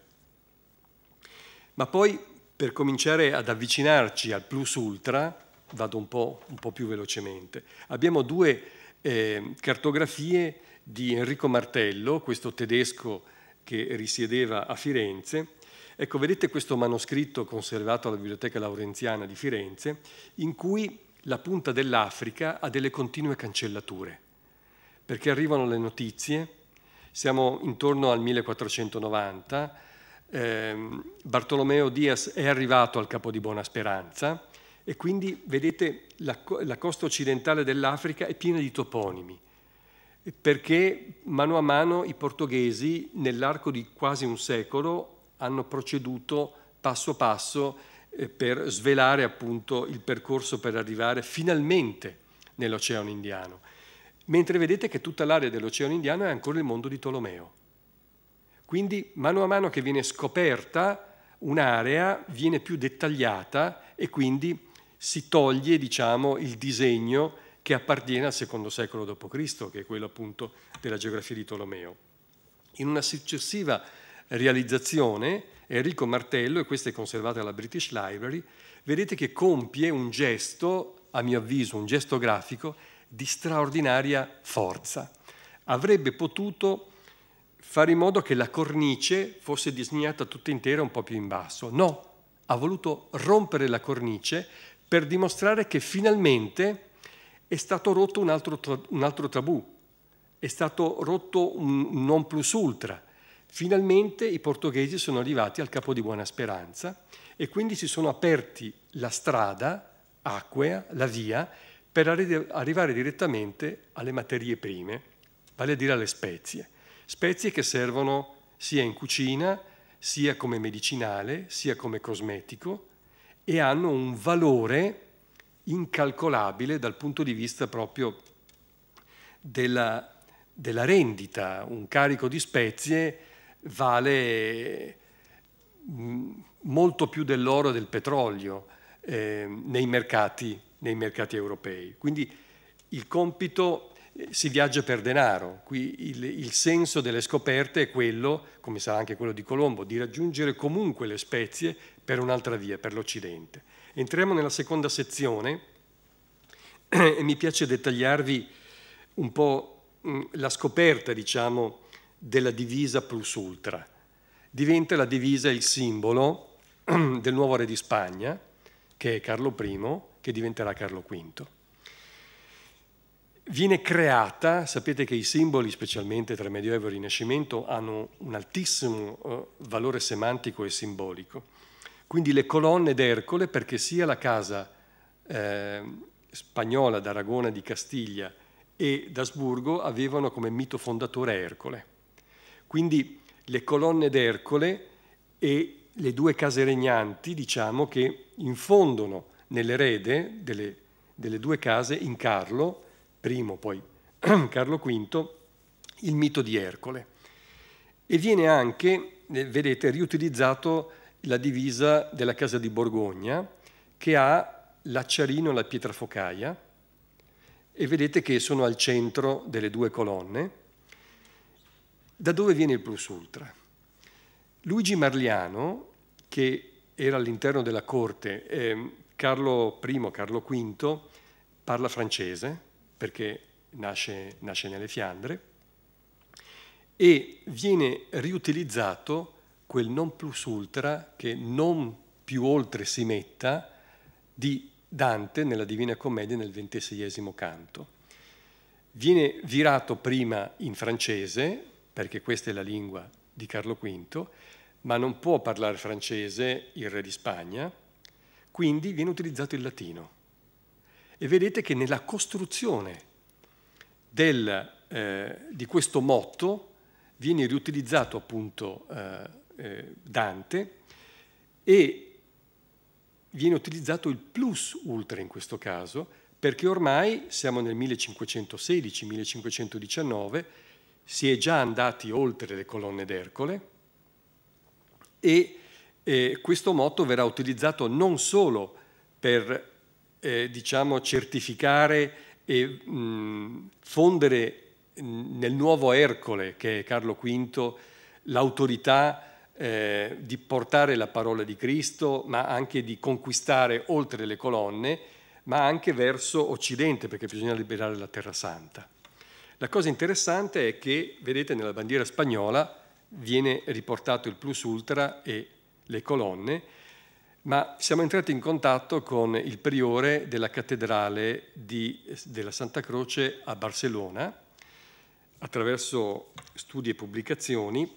Ma poi per cominciare ad avvicinarci al plus ultra, vado un po', un po più velocemente, abbiamo due eh, cartografie di Enrico Martello, questo tedesco che risiedeva a Firenze. Ecco, vedete questo manoscritto conservato alla Biblioteca Laurenziana di Firenze, in cui la punta dell'Africa ha delle continue cancellature, perché arrivano le notizie, siamo intorno al 1490, eh, Bartolomeo Dias è arrivato al capo di Buona Speranza e quindi vedete la, la costa occidentale dell'Africa è piena di toponimi perché mano a mano i portoghesi nell'arco di quasi un secolo hanno proceduto passo passo eh, per svelare appunto il percorso per arrivare finalmente nell'Oceano Indiano, mentre vedete che tutta l'area dell'Oceano Indiano è ancora il mondo di Tolomeo. Quindi mano a mano che viene scoperta un'area viene più dettagliata e quindi si toglie diciamo, il disegno che appartiene al secondo secolo d.C., che è quello appunto della geografia di Tolomeo. In una successiva realizzazione, Enrico Martello, e questa è conservata alla British Library, vedete che compie un gesto, a mio avviso un gesto grafico, di straordinaria forza. Avrebbe potuto fare in modo che la cornice fosse disegnata tutta intera un po' più in basso. No, ha voluto rompere la cornice per dimostrare che finalmente è stato rotto un altro, tra, un altro tabù, è stato rotto un non plus ultra. Finalmente i portoghesi sono arrivati al capo di Buona Speranza e quindi si sono aperti la strada, acquea, la via, per arrivare direttamente alle materie prime, vale a dire alle spezie. Spezie che servono sia in cucina, sia come medicinale, sia come cosmetico e hanno un valore incalcolabile dal punto di vista proprio della, della rendita. Un carico di spezie vale mm, molto più dell'oro e del petrolio eh, nei, mercati, nei mercati europei. Quindi il compito si viaggia per denaro. Qui il, il, senso delle scoperte è quello, come sarà anche quello di Colombo, di raggiungere comunque le spezie per un'altra via, per l'Occidente. Entriamo nella seconda sezione (clears throat) e mi piace dettagliarvi un po' mm, la scoperta, diciamo, della divisa plus ultra. Diventa la divisa il simbolo (clears throat) del nuovo re di Spagna, che è Carlo I, che diventerà Carlo V viene creata, sapete che i simboli, specialmente tra Medioevo e Rinascimento, hanno un altissimo eh, valore semantico e simbolico. Quindi le colonne d'Ercole, perché sia la casa eh, spagnola d'Aragona di Castiglia e d'Asburgo avevano come mito fondatore Ercole. Quindi le colonne d'Ercole e le due case regnanti, diciamo, che infondono nell'erede delle, delle due case in Carlo, primo, poi (clears throat) Carlo V, il mito di Ercole. E viene anche, eh, vedete, riutilizzato la divisa della Casa di Borgogna che ha l'acciarino e la pietra focaia e vedete che sono al centro delle due colonne. Da dove viene il plus ultra? Luigi Marliano, che era all'interno della corte, eh, Carlo I, Carlo V, parla francese, perché nasce, nasce nelle Fiandre, e viene riutilizzato quel non plus ultra che non più oltre si metta di Dante nella Divina Commedia nel ventiseiesimo canto. Viene virato prima in francese, perché questa è la lingua di Carlo V, ma non può parlare francese il re di Spagna, quindi viene utilizzato il latino. E vedete che nella costruzione del, eh, di questo motto viene riutilizzato appunto eh, eh, Dante e viene utilizzato il plus ultra in questo caso, perché ormai siamo nel 1516-1519, si è già andati oltre le colonne d'Ercole e eh, questo motto verrà utilizzato non solo per eh, diciamo, certificare e mh, mm, fondere mm, nel nuovo Ercole, che è Carlo V, l'autorità eh, di portare la parola di Cristo, ma anche di conquistare oltre le colonne, ma anche verso Occidente, perché bisogna liberare la Terra Santa. La cosa interessante è che, vedete, nella bandiera spagnola viene riportato il plus ultra e le colonne, ma siamo entrati in contatto con il priore della cattedrale di, della Santa Croce a Barcellona attraverso studi e pubblicazioni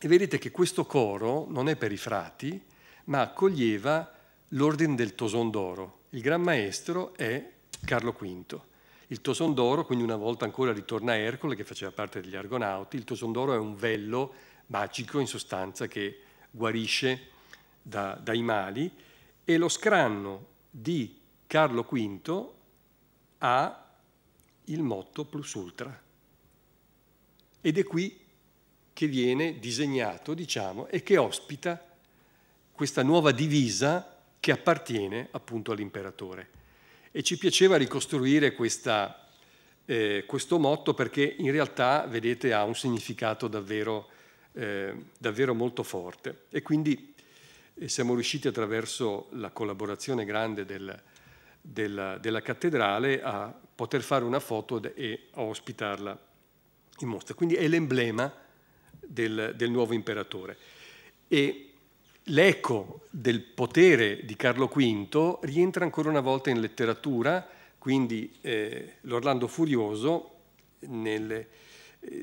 e vedete che questo coro non è per i frati, ma accoglieva l'ordine del Toson d'Oro. Il gran maestro è Carlo V. Il Toson d'Oro, quindi una volta ancora ritorna Ercole che faceva parte degli Argonauti, il Toson d'Oro è un vello magico in sostanza che guarisce da, dai mali e lo scranno di Carlo V ha il motto plus ultra. Ed è qui che viene disegnato, diciamo, e che ospita questa nuova divisa che appartiene appunto all'imperatore. E ci piaceva ricostruire questa, eh, questo motto perché in realtà, vedete, ha un significato davvero, eh, davvero molto forte. E quindi e siamo riusciti attraverso la collaborazione grande del, della, della, cattedrale a poter fare una foto e a ospitarla in mostra. Quindi è l'emblema del, del nuovo imperatore. E l'eco del potere di Carlo V rientra ancora una volta in letteratura, quindi eh, l'Orlando Furioso nel, eh,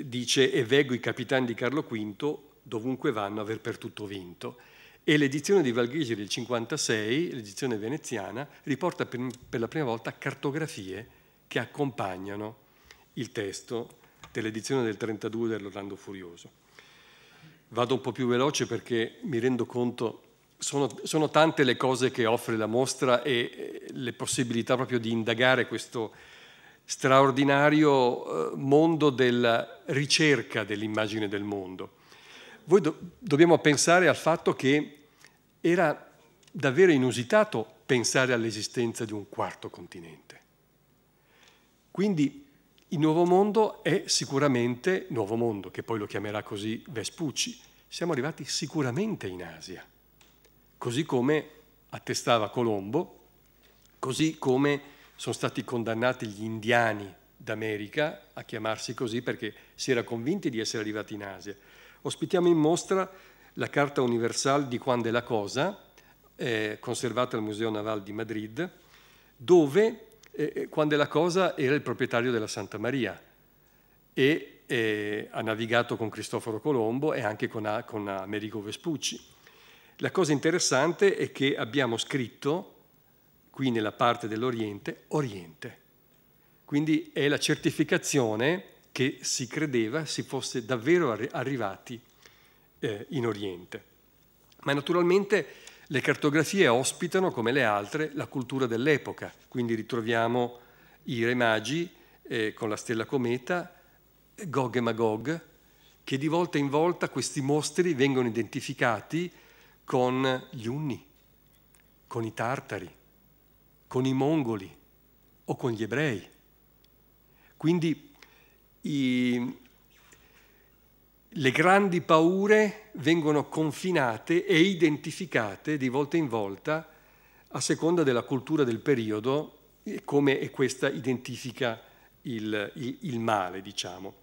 dice «E veggo i capitani di Carlo V dovunque vanno aver per tutto vinto» e l'edizione di Valghigi del 56, l'edizione veneziana, riporta per, per la prima volta cartografie che accompagnano il testo dell'edizione del 32 dell'Orlando Furioso. Vado un po' più veloce perché mi rendo conto, sono, sono tante le cose che offre la mostra e eh, le possibilità proprio di indagare questo straordinario eh, mondo della ricerca dell'immagine del mondo voi do dobbiamo pensare al fatto che era davvero inusitato pensare all'esistenza di un quarto continente. Quindi il nuovo mondo è sicuramente nuovo mondo, che poi lo chiamerà così Vespucci. Siamo arrivati sicuramente in Asia, così come attestava Colombo, così come sono stati condannati gli indiani d'America a chiamarsi così perché si era convinti di essere arrivati in Asia. Ospitiamo in mostra la Carta Universale di Quando è la Cosa, eh, conservata al Museo Naval di Madrid, dove Quando eh, eh, è la Cosa era il proprietario della Santa Maria e eh, ha navigato con Cristoforo Colombo e anche con, con Amerigo Vespucci. La cosa interessante è che abbiamo scritto qui nella parte dell'Oriente, Oriente. Quindi è la certificazione che si credeva si fosse davvero arrivati eh, in Oriente. Ma naturalmente le cartografie ospitano, come le altre, la cultura dell'epoca, quindi ritroviamo i re magi eh, con la stella cometa, Gog e Magog, che di volta in volta questi mostri vengono identificati con gli Unni, con i Tartari, con i Mongoli o con gli Ebrei. Quindi i, le grandi paure vengono confinate e identificate di volta in volta a seconda della cultura del periodo e come questa identifica il, il, il male, diciamo.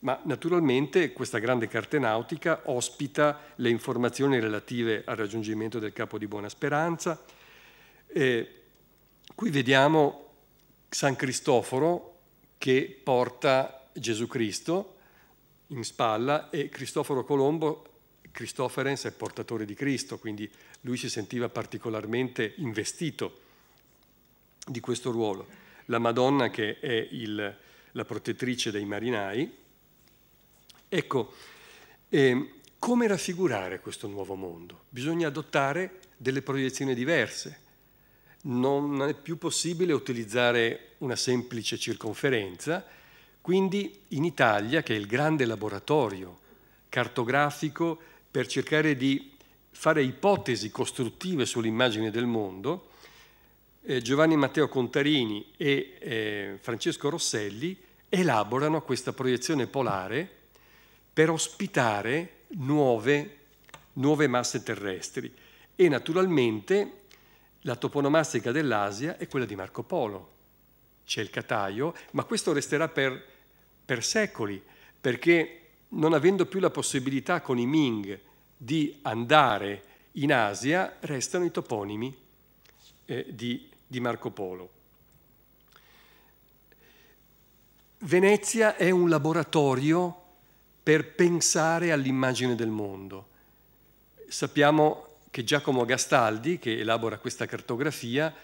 Ma naturalmente questa grande carta nautica ospita le informazioni relative al raggiungimento del capo di Buona Speranza. E qui vediamo San Cristoforo che porta Gesù Cristo in spalla e Cristoforo Colombo, Cristoferens è portatore di Cristo, quindi lui si sentiva particolarmente investito di questo ruolo. La Madonna che è il, la protettrice dei marinai. Ecco, eh, come raffigurare questo nuovo mondo? Bisogna adottare delle proiezioni diverse. Non è più possibile utilizzare una semplice circonferenza, quindi in Italia, che è il grande laboratorio cartografico per cercare di fare ipotesi costruttive sull'immagine del mondo, eh, Giovanni Matteo Contarini e eh, Francesco Rosselli elaborano questa proiezione polare per ospitare nuove, nuove masse terrestri e naturalmente la toponomastica dell'Asia è quella di Marco Polo. C'è il Cataio, ma questo resterà per per secoli, perché non avendo più la possibilità con i Ming di andare in Asia, restano i toponimi eh, di, di Marco Polo. Venezia è un laboratorio per pensare all'immagine del mondo. Sappiamo che Giacomo Gastaldi, che elabora questa cartografia,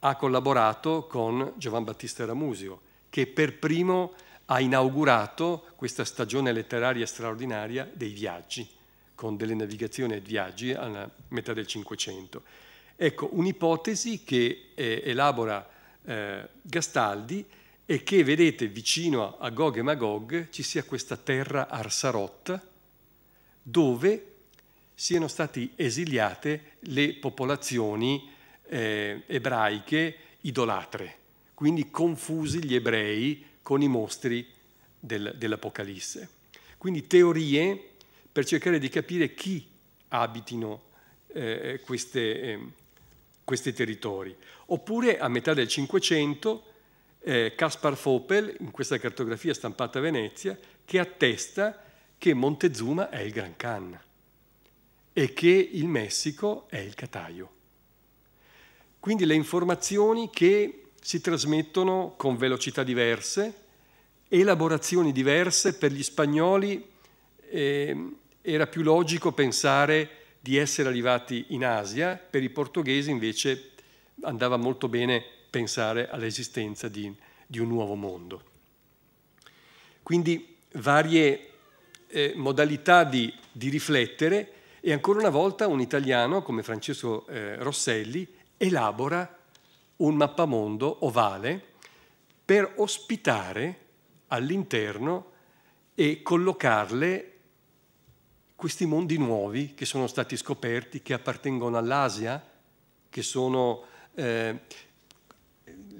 ha collaborato con Giovan Battista Ramusio, che per primo ha inaugurato questa stagione letteraria straordinaria dei viaggi, con delle navigazioni e viaggi alla metà del Cinquecento. Ecco, un'ipotesi che eh, elabora eh, Gastaldi è che, vedete, vicino a Gog e Magog ci sia questa terra Arsarot, dove siano state esiliate le popolazioni eh, ebraiche idolatre, quindi confusi gli ebrei con i mostri del, dell'Apocalisse. Quindi teorie per cercare di capire chi abitino eh, queste, eh, questi territori. Oppure a metà del Cinquecento eh, Kaspar Vopel, in questa cartografia stampata a Venezia, che attesta che Montezuma è il Gran Can e che il Messico è il Cataio. Quindi le informazioni che si trasmettono con velocità diverse, elaborazioni diverse. Per gli spagnoli eh, era più logico pensare di essere arrivati in Asia, per i portoghesi invece andava molto bene pensare all'esistenza di, di, un nuovo mondo. Quindi varie eh, modalità di, di, riflettere e ancora una volta un italiano come Francesco eh, Rosselli elabora un mappamondo ovale per ospitare all'interno e collocarle questi mondi nuovi che sono stati scoperti, che appartengono all'Asia, che sono... Eh,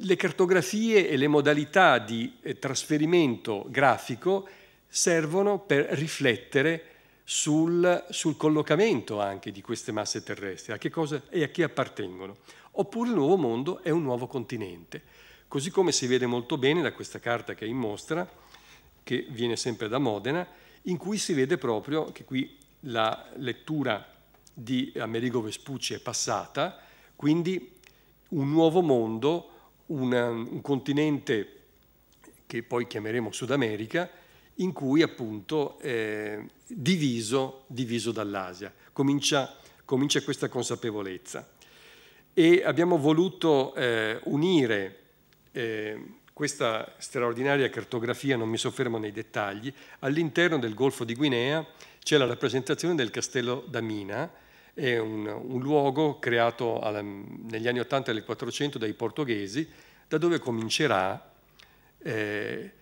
le cartografie e le modalità di eh, trasferimento grafico servono per riflettere sul, sul, collocamento anche di queste masse terrestri, a che cosa e a chi appartengono oppure il nuovo mondo è un nuovo continente. Così come si vede molto bene da questa carta che è in mostra, che viene sempre da Modena, in cui si vede proprio che qui la lettura di Amerigo Vespucci è passata, quindi un nuovo mondo, una, un continente che poi chiameremo Sud America, in cui appunto è diviso, diviso dall'Asia. Comincia, comincia questa consapevolezza e abbiamo voluto eh, unire eh, questa straordinaria cartografia, non mi soffermo nei dettagli, all'interno del Golfo di Guinea c'è la rappresentazione del castello d'Amina, è un, un luogo creato alla, negli anni 80 del 400 dai portoghesi, da dove comincerà eh,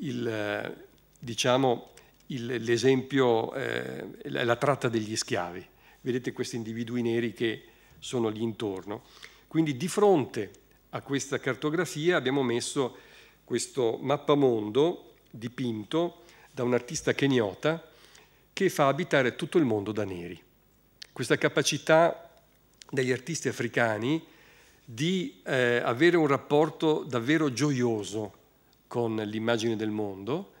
il, diciamo, l'esempio, eh, la tratta degli schiavi. Vedete questi individui neri che sono lì intorno. Quindi di fronte a questa cartografia abbiamo messo questo mappamondo dipinto da un artista keniota che fa abitare tutto il mondo da neri. Questa capacità degli artisti africani di eh, avere un rapporto davvero gioioso con l'immagine del mondo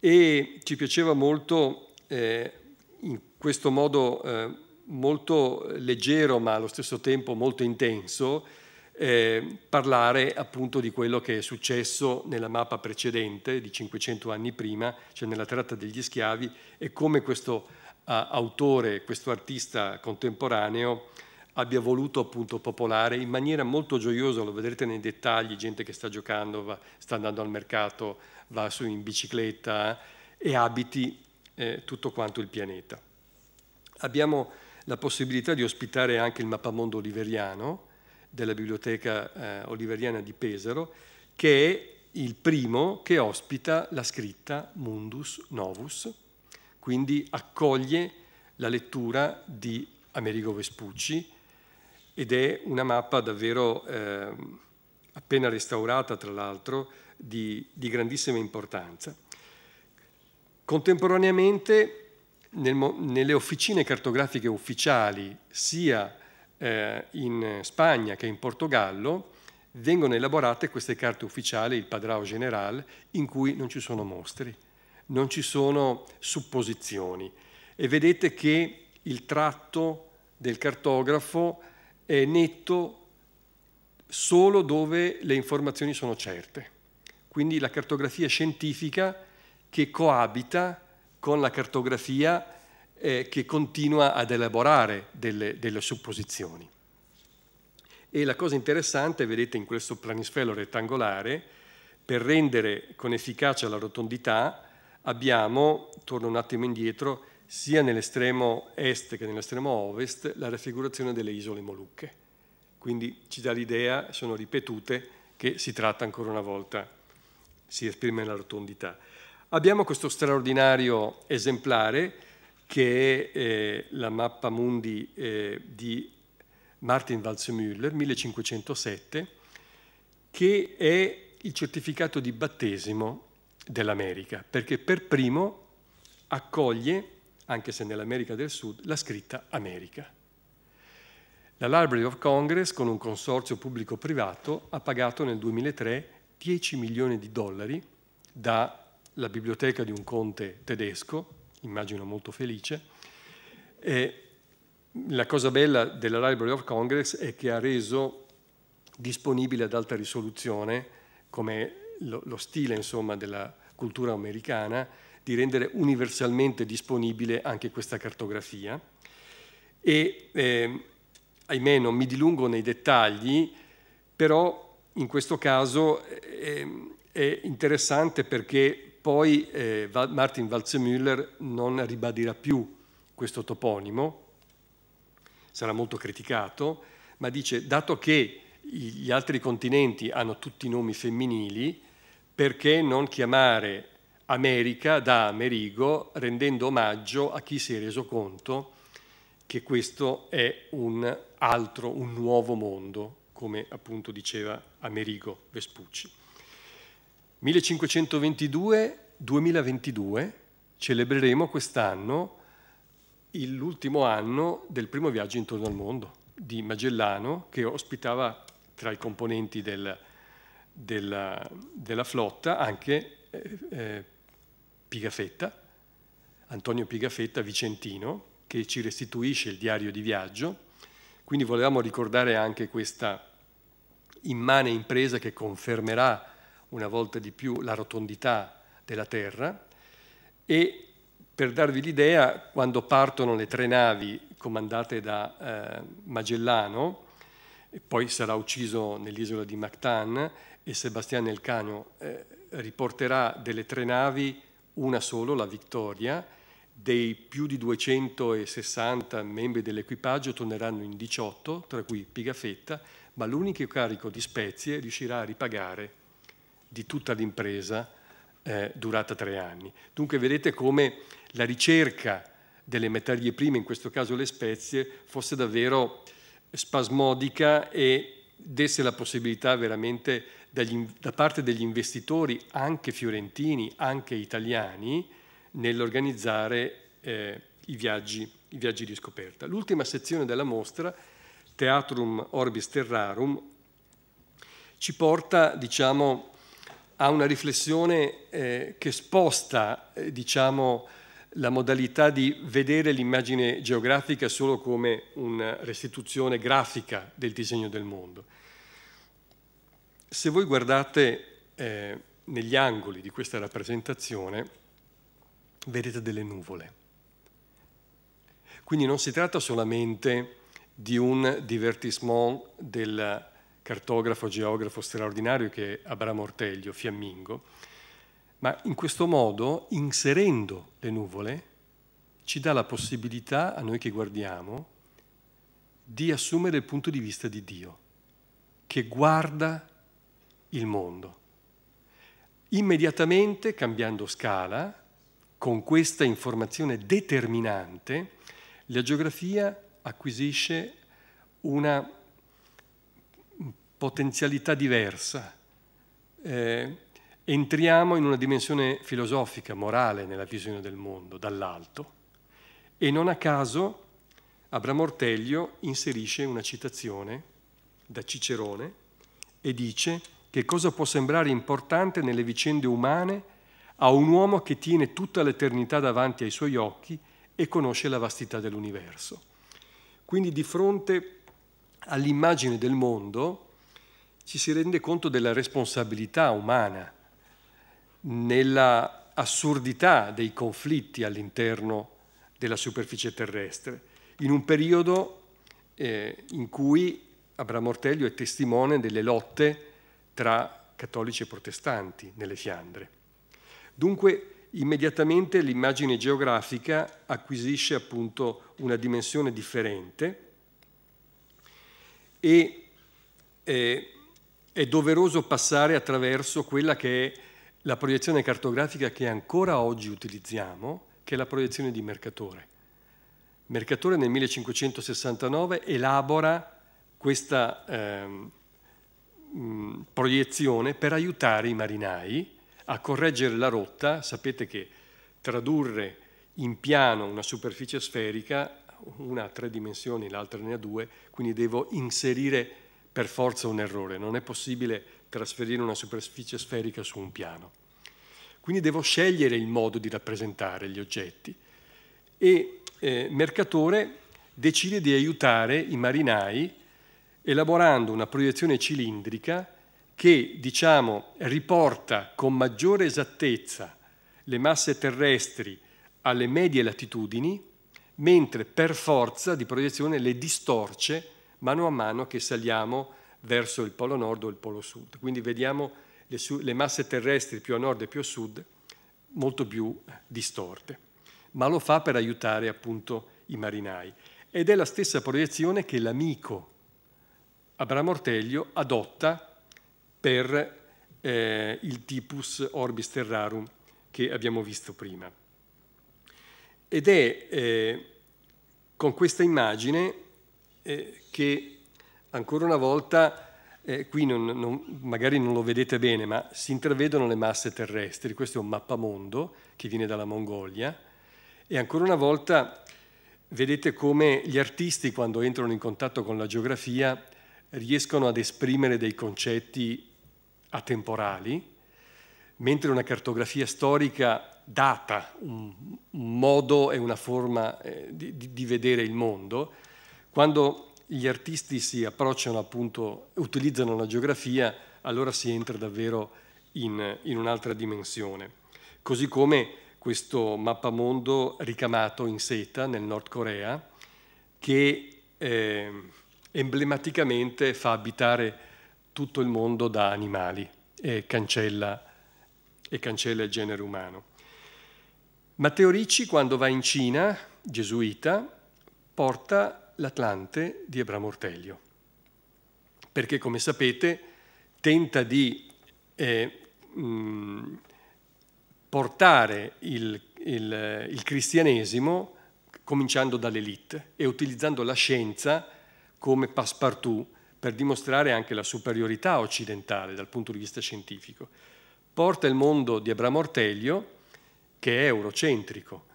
e ci piaceva molto eh, in questo modo eh, molto leggero ma allo stesso tempo molto intenso eh, parlare appunto di quello che è successo nella mappa precedente di 500 anni prima, cioè nella tratta degli schiavi e come questo eh, autore, questo artista contemporaneo abbia voluto appunto popolare in maniera molto gioiosa, lo vedrete nei dettagli, gente che sta giocando, va, sta andando al mercato, va su in bicicletta eh, e abiti eh, tutto quanto il pianeta. Abbiamo la possibilità di ospitare anche il mappamondo oliveriano della Biblioteca eh, Oliveriana di Pesaro, che è il primo che ospita la scritta Mundus Novus, quindi accoglie la lettura di Amerigo Vespucci ed è una mappa davvero eh, appena restaurata, tra l'altro, di, di grandissima importanza. Contemporaneamente nel, nelle officine cartografiche ufficiali sia eh, in Spagna che in Portogallo vengono elaborate queste carte ufficiali, il Padrao General, in cui non ci sono mostri, non ci sono supposizioni e vedete che il tratto del cartografo è netto solo dove le informazioni sono certe. Quindi la cartografia scientifica che coabita con la cartografia eh, che continua ad elaborare delle, delle, supposizioni. E la cosa interessante, vedete in questo planisfero rettangolare, per rendere con efficacia la rotondità abbiamo, torno un attimo indietro, sia nell'estremo est che nell'estremo ovest la raffigurazione delle isole Molucche. Quindi ci dà l'idea, sono ripetute, che si tratta ancora una volta, si esprime la rotondità. Abbiamo questo straordinario esemplare che è eh, la mappa mundi eh, di Martin Walzmüller, 1507, che è il certificato di battesimo dell'America, perché per primo accoglie, anche se nell'America del Sud, la scritta America. La Library of Congress, con un consorzio pubblico-privato, ha pagato nel 2003 10 milioni di dollari da la biblioteca di un conte tedesco, immagino molto felice. E la cosa bella della Library of Congress è che ha reso disponibile ad alta risoluzione, come lo, lo stile insomma, della cultura americana, di rendere universalmente disponibile anche questa cartografia. E eh, ahimè non mi dilungo nei dettagli, però in questo caso eh, è interessante perché poi eh, Martin Walzemüller non ribadirà più questo toponimo, sarà molto criticato, ma dice dato che gli altri continenti hanno tutti nomi femminili, perché non chiamare America da Amerigo rendendo omaggio a chi si è reso conto che questo è un altro, un nuovo mondo, come appunto diceva Amerigo Vespucci. 1522-2022 celebreremo quest'anno l'ultimo anno del primo viaggio intorno al mondo di Magellano che ospitava tra i componenti del, della, della, flotta anche eh, eh Pigafetta, Antonio Pigafetta Vicentino, che ci restituisce il diario di viaggio. Quindi volevamo ricordare anche questa immane impresa che confermerà una volta di più la rotondità della Terra e per darvi l'idea, quando partono le tre navi comandate da eh, Magellano, poi sarà ucciso nell'isola di Mactan e Sebastiano Elcano eh, riporterà delle tre navi una sola, la Vittoria, dei più di 260 membri dell'equipaggio torneranno in 18, tra cui Pigafetta, ma l'unico carico di spezie riuscirà a ripagare di tutta l'impresa eh, durata tre anni. Dunque vedete come la ricerca delle materie prime, in questo caso le spezie, fosse davvero spasmodica e desse la possibilità veramente dagli, da parte degli investitori, anche fiorentini, anche italiani, nell'organizzare eh, i, viaggi, i viaggi di scoperta. L'ultima sezione della mostra, Teatrum Orbis Terrarum, ci porta, diciamo, ha una riflessione eh, che sposta eh, diciamo, la modalità di vedere l'immagine geografica solo come una restituzione grafica del disegno del mondo. Se voi guardate eh, negli angoli di questa rappresentazione, vedete delle nuvole. Quindi non si tratta solamente di un divertissement della cartografo, geografo straordinario che è Abramo Orteglio, fiammingo, ma in questo modo, inserendo le nuvole, ci dà la possibilità, a noi che guardiamo, di assumere il punto di vista di Dio, che guarda il mondo. Immediatamente, cambiando scala, con questa informazione determinante, la geografia acquisisce una potenzialità diversa. Eh, entriamo in una dimensione filosofica, morale nella visione del mondo, dall'alto. E non a caso Abramo Orteglio inserisce una citazione da Cicerone e dice che cosa può sembrare importante nelle vicende umane a un uomo che tiene tutta l'eternità davanti ai suoi occhi e conosce la vastità dell'universo. Quindi di fronte all'immagine del mondo, ci si rende conto della responsabilità umana nella assurdità dei conflitti all'interno della superficie terrestre, in un periodo eh, in cui Abramo Ortelio è testimone delle lotte tra cattolici e protestanti nelle Fiandre. Dunque, immediatamente l'immagine geografica acquisisce appunto una dimensione differente e eh, è doveroso passare attraverso quella che è la proiezione cartografica che ancora oggi utilizziamo, che è la proiezione di Mercatore. Mercatore nel 1569 elabora questa ehm, mm, proiezione per aiutare i marinai a correggere la rotta. Sapete che tradurre in piano una superficie sferica, una ha tre dimensioni, l'altra ne ha due, quindi devo inserire per forza un errore, non è possibile trasferire una superficie sferica su un piano. Quindi devo scegliere il modo di rappresentare gli oggetti e eh, Mercatore decide di aiutare i marinai elaborando una proiezione cilindrica che diciamo, riporta con maggiore esattezza le masse terrestri alle medie latitudini, mentre per forza di proiezione le distorce mano a mano che saliamo verso il polo nord o il polo sud. Quindi vediamo le, le masse terrestri più a nord e più a sud molto più distorte, ma lo fa per aiutare appunto i marinai. Ed è la stessa proiezione che l'amico Abramo Orteglio adotta per eh, il tipus orbis terrarum che abbiamo visto prima. Ed è eh, con questa immagine eh, che ancora una volta, eh, qui non, non, magari non lo vedete bene, ma si intravedono le masse terrestri, questo è un mappamondo che viene dalla Mongolia e ancora una volta vedete come gli artisti quando entrano in contatto con la geografia riescono ad esprimere dei concetti atemporali, mentre una cartografia storica data un, modo e una forma eh, di, di vedere il mondo, quando gli artisti si approcciano appunto, utilizzano la geografia, allora si entra davvero in, in un'altra dimensione. Così come questo mappamondo ricamato in seta nel Nord Corea, che eh, emblematicamente fa abitare tutto il mondo da animali e cancella, e cancella il genere umano. Matteo Ricci, quando va in Cina, gesuita, porta L'Atlante di Ebra Ortelio, perché come sapete tenta di eh, portare il, il, il cristianesimo cominciando dall'elite e utilizzando la scienza come passepartout per dimostrare anche la superiorità occidentale dal punto di vista scientifico. Porta il mondo di Abramo Ortelio, che è eurocentrico,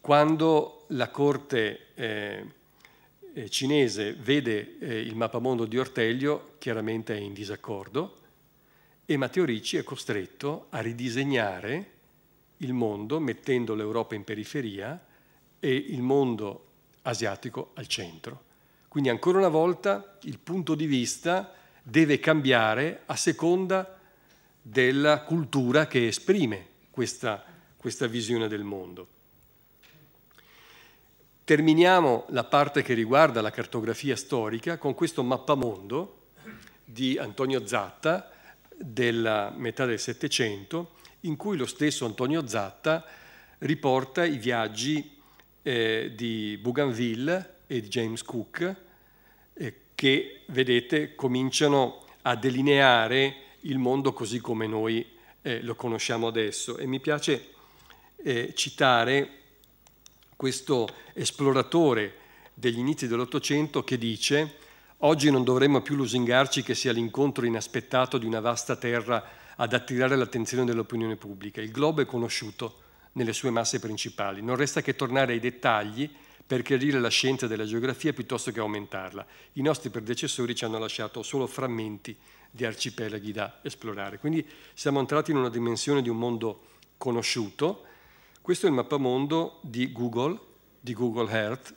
quando la corte eh, eh, cinese vede eh, il mappamondo di Orteglio, chiaramente è in disaccordo, e Matteo Ricci è costretto a ridisegnare il mondo mettendo l'Europa in periferia e il mondo asiatico al centro. Quindi ancora una volta il punto di vista deve cambiare a seconda della cultura che esprime questa, questa visione del mondo. Terminiamo la parte che riguarda la cartografia storica con questo mappamondo di Antonio Zatta della metà del Settecento, in cui lo stesso Antonio Zatta riporta i viaggi eh, di Bougainville e di James Cook, eh, che vedete cominciano a delineare il mondo così come noi eh, lo conosciamo adesso. E mi piace eh, citare questo esploratore degli inizi dell'Ottocento che dice oggi non dovremmo più lusingarci che sia l'incontro inaspettato di una vasta terra ad attirare l'attenzione dell'opinione pubblica. Il globo è conosciuto nelle sue masse principali, non resta che tornare ai dettagli per chiarire la scienza della geografia piuttosto che aumentarla. I nostri predecessori ci hanno lasciato solo frammenti di arcipelaghi da esplorare. Quindi siamo entrati in una dimensione di un mondo conosciuto questo è il mappamondo di Google, di Google Earth,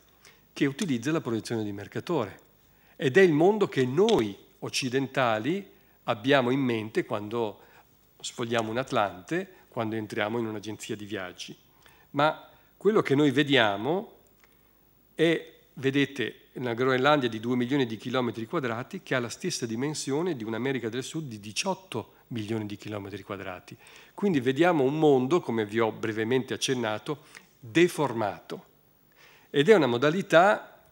che utilizza la proiezione di Mercatore. Ed è il mondo che noi occidentali abbiamo in mente quando sfogliamo un Atlante, quando entriamo in un'agenzia di viaggi. Ma quello che noi vediamo è, vedete, una Groenlandia di 2 milioni di chilometri quadrati che ha la stessa dimensione di un'America del Sud di 18 milioni milioni di chilometri quadrati. Quindi vediamo un mondo, come vi ho brevemente accennato, deformato. Ed è una modalità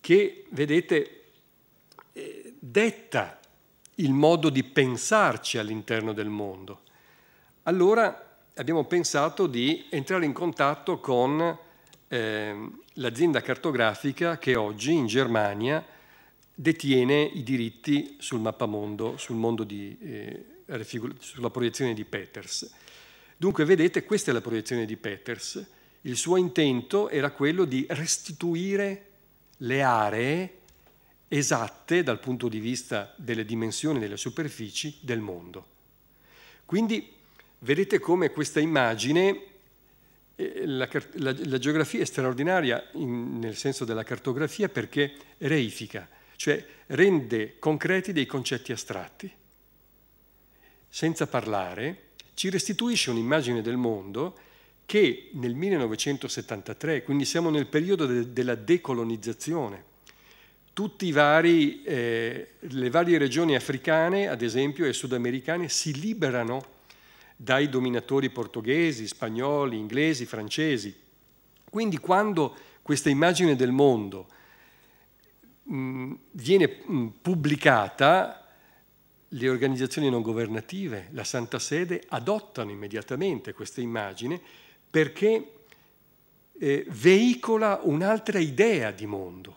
che, vedete, eh, detta il modo di pensarci all'interno del mondo. Allora abbiamo pensato di entrare in contatto con eh, l'azienda cartografica che oggi in Germania detiene i diritti sul mappamondo, sul mondo di, eh, sulla proiezione di Peters. Dunque, vedete, questa è la proiezione di Peters. Il suo intento era quello di restituire le aree esatte dal punto di vista delle dimensioni delle superfici del mondo. Quindi vedete come questa immagine, eh, la, la, la geografia è straordinaria in, nel senso della cartografia perché reifica, cioè rende concreti dei concetti astratti senza parlare, ci restituisce un'immagine del mondo che nel 1973, quindi siamo nel periodo de della decolonizzazione, tutte eh, le varie regioni africane, ad esempio, e sudamericane si liberano dai dominatori portoghesi, spagnoli, inglesi, francesi. Quindi quando questa immagine del mondo mh, viene mh, pubblicata, le organizzazioni non governative, la Santa Sede, adottano immediatamente questa immagine perché eh, veicola un'altra idea di mondo.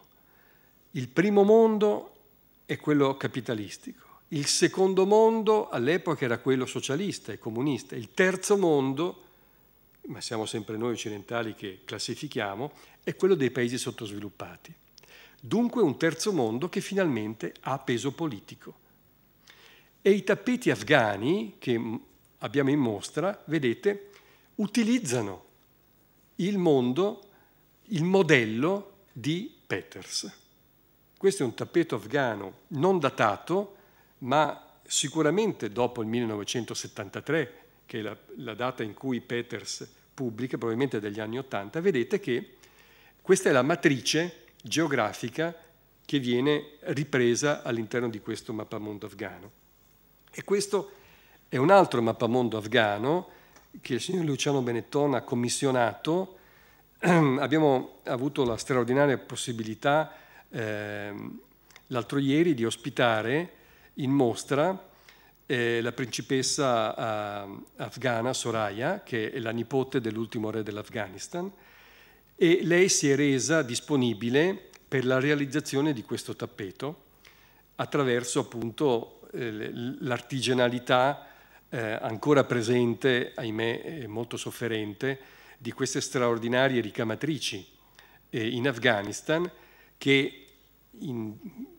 Il primo mondo è quello capitalistico, il secondo mondo all'epoca era quello socialista e comunista, il terzo mondo, ma siamo sempre noi occidentali che classifichiamo, è quello dei paesi sottosviluppati. Dunque un terzo mondo che finalmente ha peso politico e i tappeti afghani che abbiamo in mostra, vedete, utilizzano il mondo, il modello di Peters. Questo è un tappeto afghano non datato, ma sicuramente dopo il 1973, che è la, la data in cui Peters pubblica, probabilmente degli anni 80, vedete che questa è la matrice geografica che viene ripresa all'interno di questo mappamondo afghano. E questo è un altro mappamondo afghano che il signor Luciano Benetton ha commissionato. (clears throat) Abbiamo avuto la straordinaria possibilità eh, l'altro ieri di ospitare in mostra eh, la principessa eh, afghana Soraya, che è la nipote dell'ultimo re dell'Afghanistan, e lei si è resa disponibile per la realizzazione di questo tappeto attraverso appunto eh, l'artigianalità eh, ancora presente, ahimè molto sofferente, di queste straordinarie ricamatrici eh, in Afghanistan che in,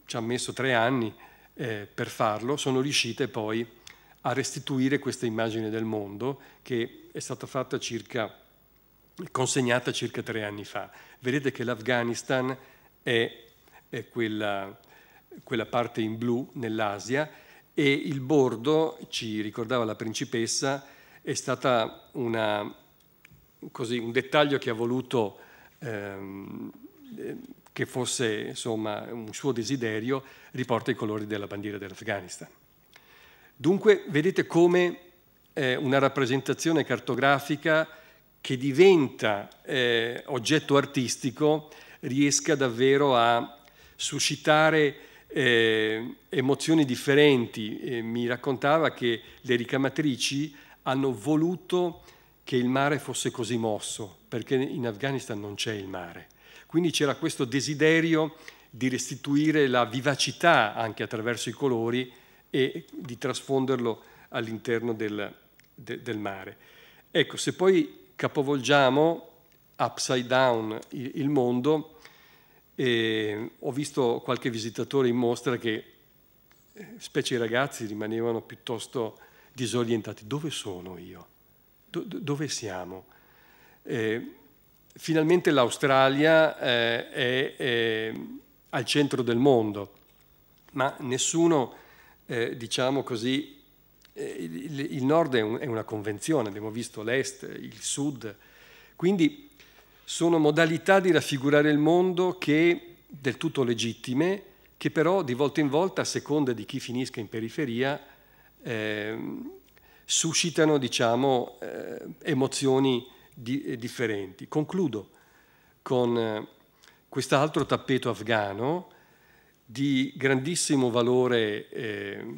ci ha messo tre anni eh, per farlo, sono riuscite poi a restituire questa immagine del mondo che è stata fatta circa, consegnata circa tre anni fa. Vedete che l'Afghanistan è, è quella, quella parte in blu nell'Asia e il bordo, ci ricordava la principessa, è stato un dettaglio che ha voluto ehm, eh, che fosse insomma, un suo desiderio, riporta i colori della bandiera dell'Afghanistan. Dunque vedete come eh, una rappresentazione cartografica che diventa eh, oggetto artistico riesca davvero a suscitare eh, emozioni differenti. Eh, mi raccontava che le ricamatrici hanno voluto che il mare fosse così mosso, perché in Afghanistan non c'è il mare. Quindi c'era questo desiderio di restituire la vivacità anche attraverso i colori e di trasfonderlo all'interno del, de, del mare. Ecco, se poi capovolgiamo upside down il mondo, e ehm, ho visto qualche visitatore in mostra che, eh, specie i ragazzi, rimanevano piuttosto disorientati. Dove sono io? Do dove siamo? Eh, finalmente l'Australia eh, è, è, ehm, al centro del mondo, ma nessuno, eh, diciamo così, eh, il, nord è, una convenzione, abbiamo visto l'est, il sud, quindi sono modalità di raffigurare il mondo che, del tutto legittime, che però di volta in volta, a seconda di chi finisca in periferia, eh, suscitano diciamo, eh, emozioni di, eh, differenti. Concludo con eh, quest'altro tappeto afghano di grandissimo valore eh,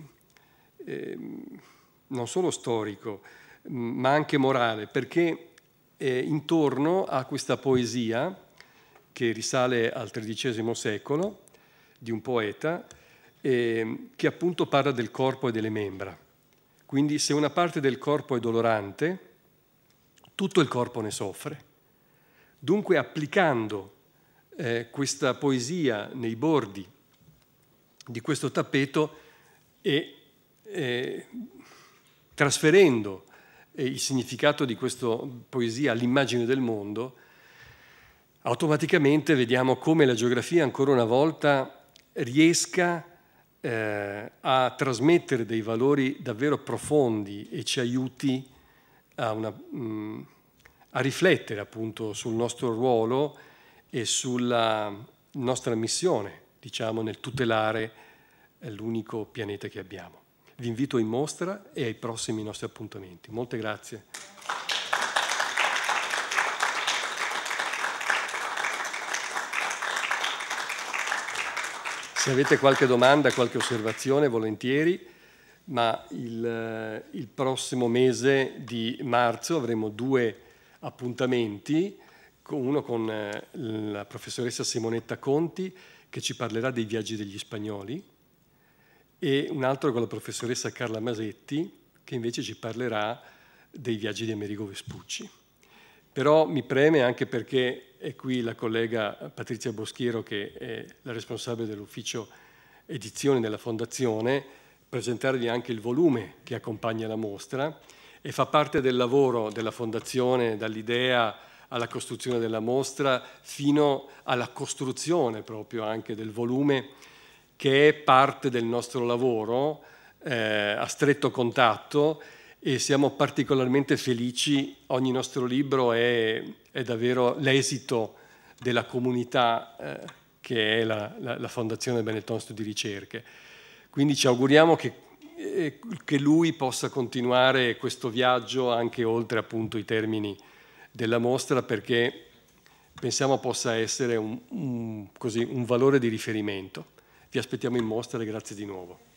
eh, non solo storico, ma anche morale, perché eh, intorno a questa poesia che risale al XIII secolo di un poeta eh, che appunto parla del corpo e delle membra. Quindi se una parte del corpo è dolorante, tutto il corpo ne soffre. Dunque applicando eh, questa poesia nei bordi di questo tappeto e eh, trasferendo il significato di questa poesia all'immagine del mondo, automaticamente vediamo come la geografia ancora una volta riesca eh, a trasmettere dei valori davvero profondi e ci aiuti a, una, mh, mm, a riflettere appunto sul nostro ruolo e sulla nostra missione, diciamo, nel tutelare l'unico pianeta che abbiamo. Vi invito in mostra e ai prossimi nostri appuntamenti. Molte grazie. Se avete qualche domanda, qualche osservazione, volentieri, ma il, eh, il prossimo mese di marzo avremo due appuntamenti, uno con eh, la professoressa Simonetta Conti che ci parlerà dei viaggi degli spagnoli e un altro con la professoressa Carla Masetti, che invece ci parlerà dei viaggi di Amerigo Vespucci. Però mi preme anche perché è qui la collega Patrizia Boschiero, che è la responsabile dell'ufficio edizione della Fondazione, presentarvi anche il volume che accompagna la mostra e fa parte del lavoro della Fondazione dall'idea alla costruzione della mostra fino alla costruzione proprio anche del volume che è parte del nostro lavoro eh, a stretto contatto e siamo particolarmente felici, ogni nostro libro è, è davvero l'esito della comunità eh, che è la, la, la Fondazione Benetton Studi Ricerche. Quindi ci auguriamo che, eh, che, lui possa continuare questo viaggio anche oltre appunto i termini della mostra perché pensiamo possa essere un, un, così, un valore di riferimento. Vi aspettiamo in mostra e grazie di nuovo.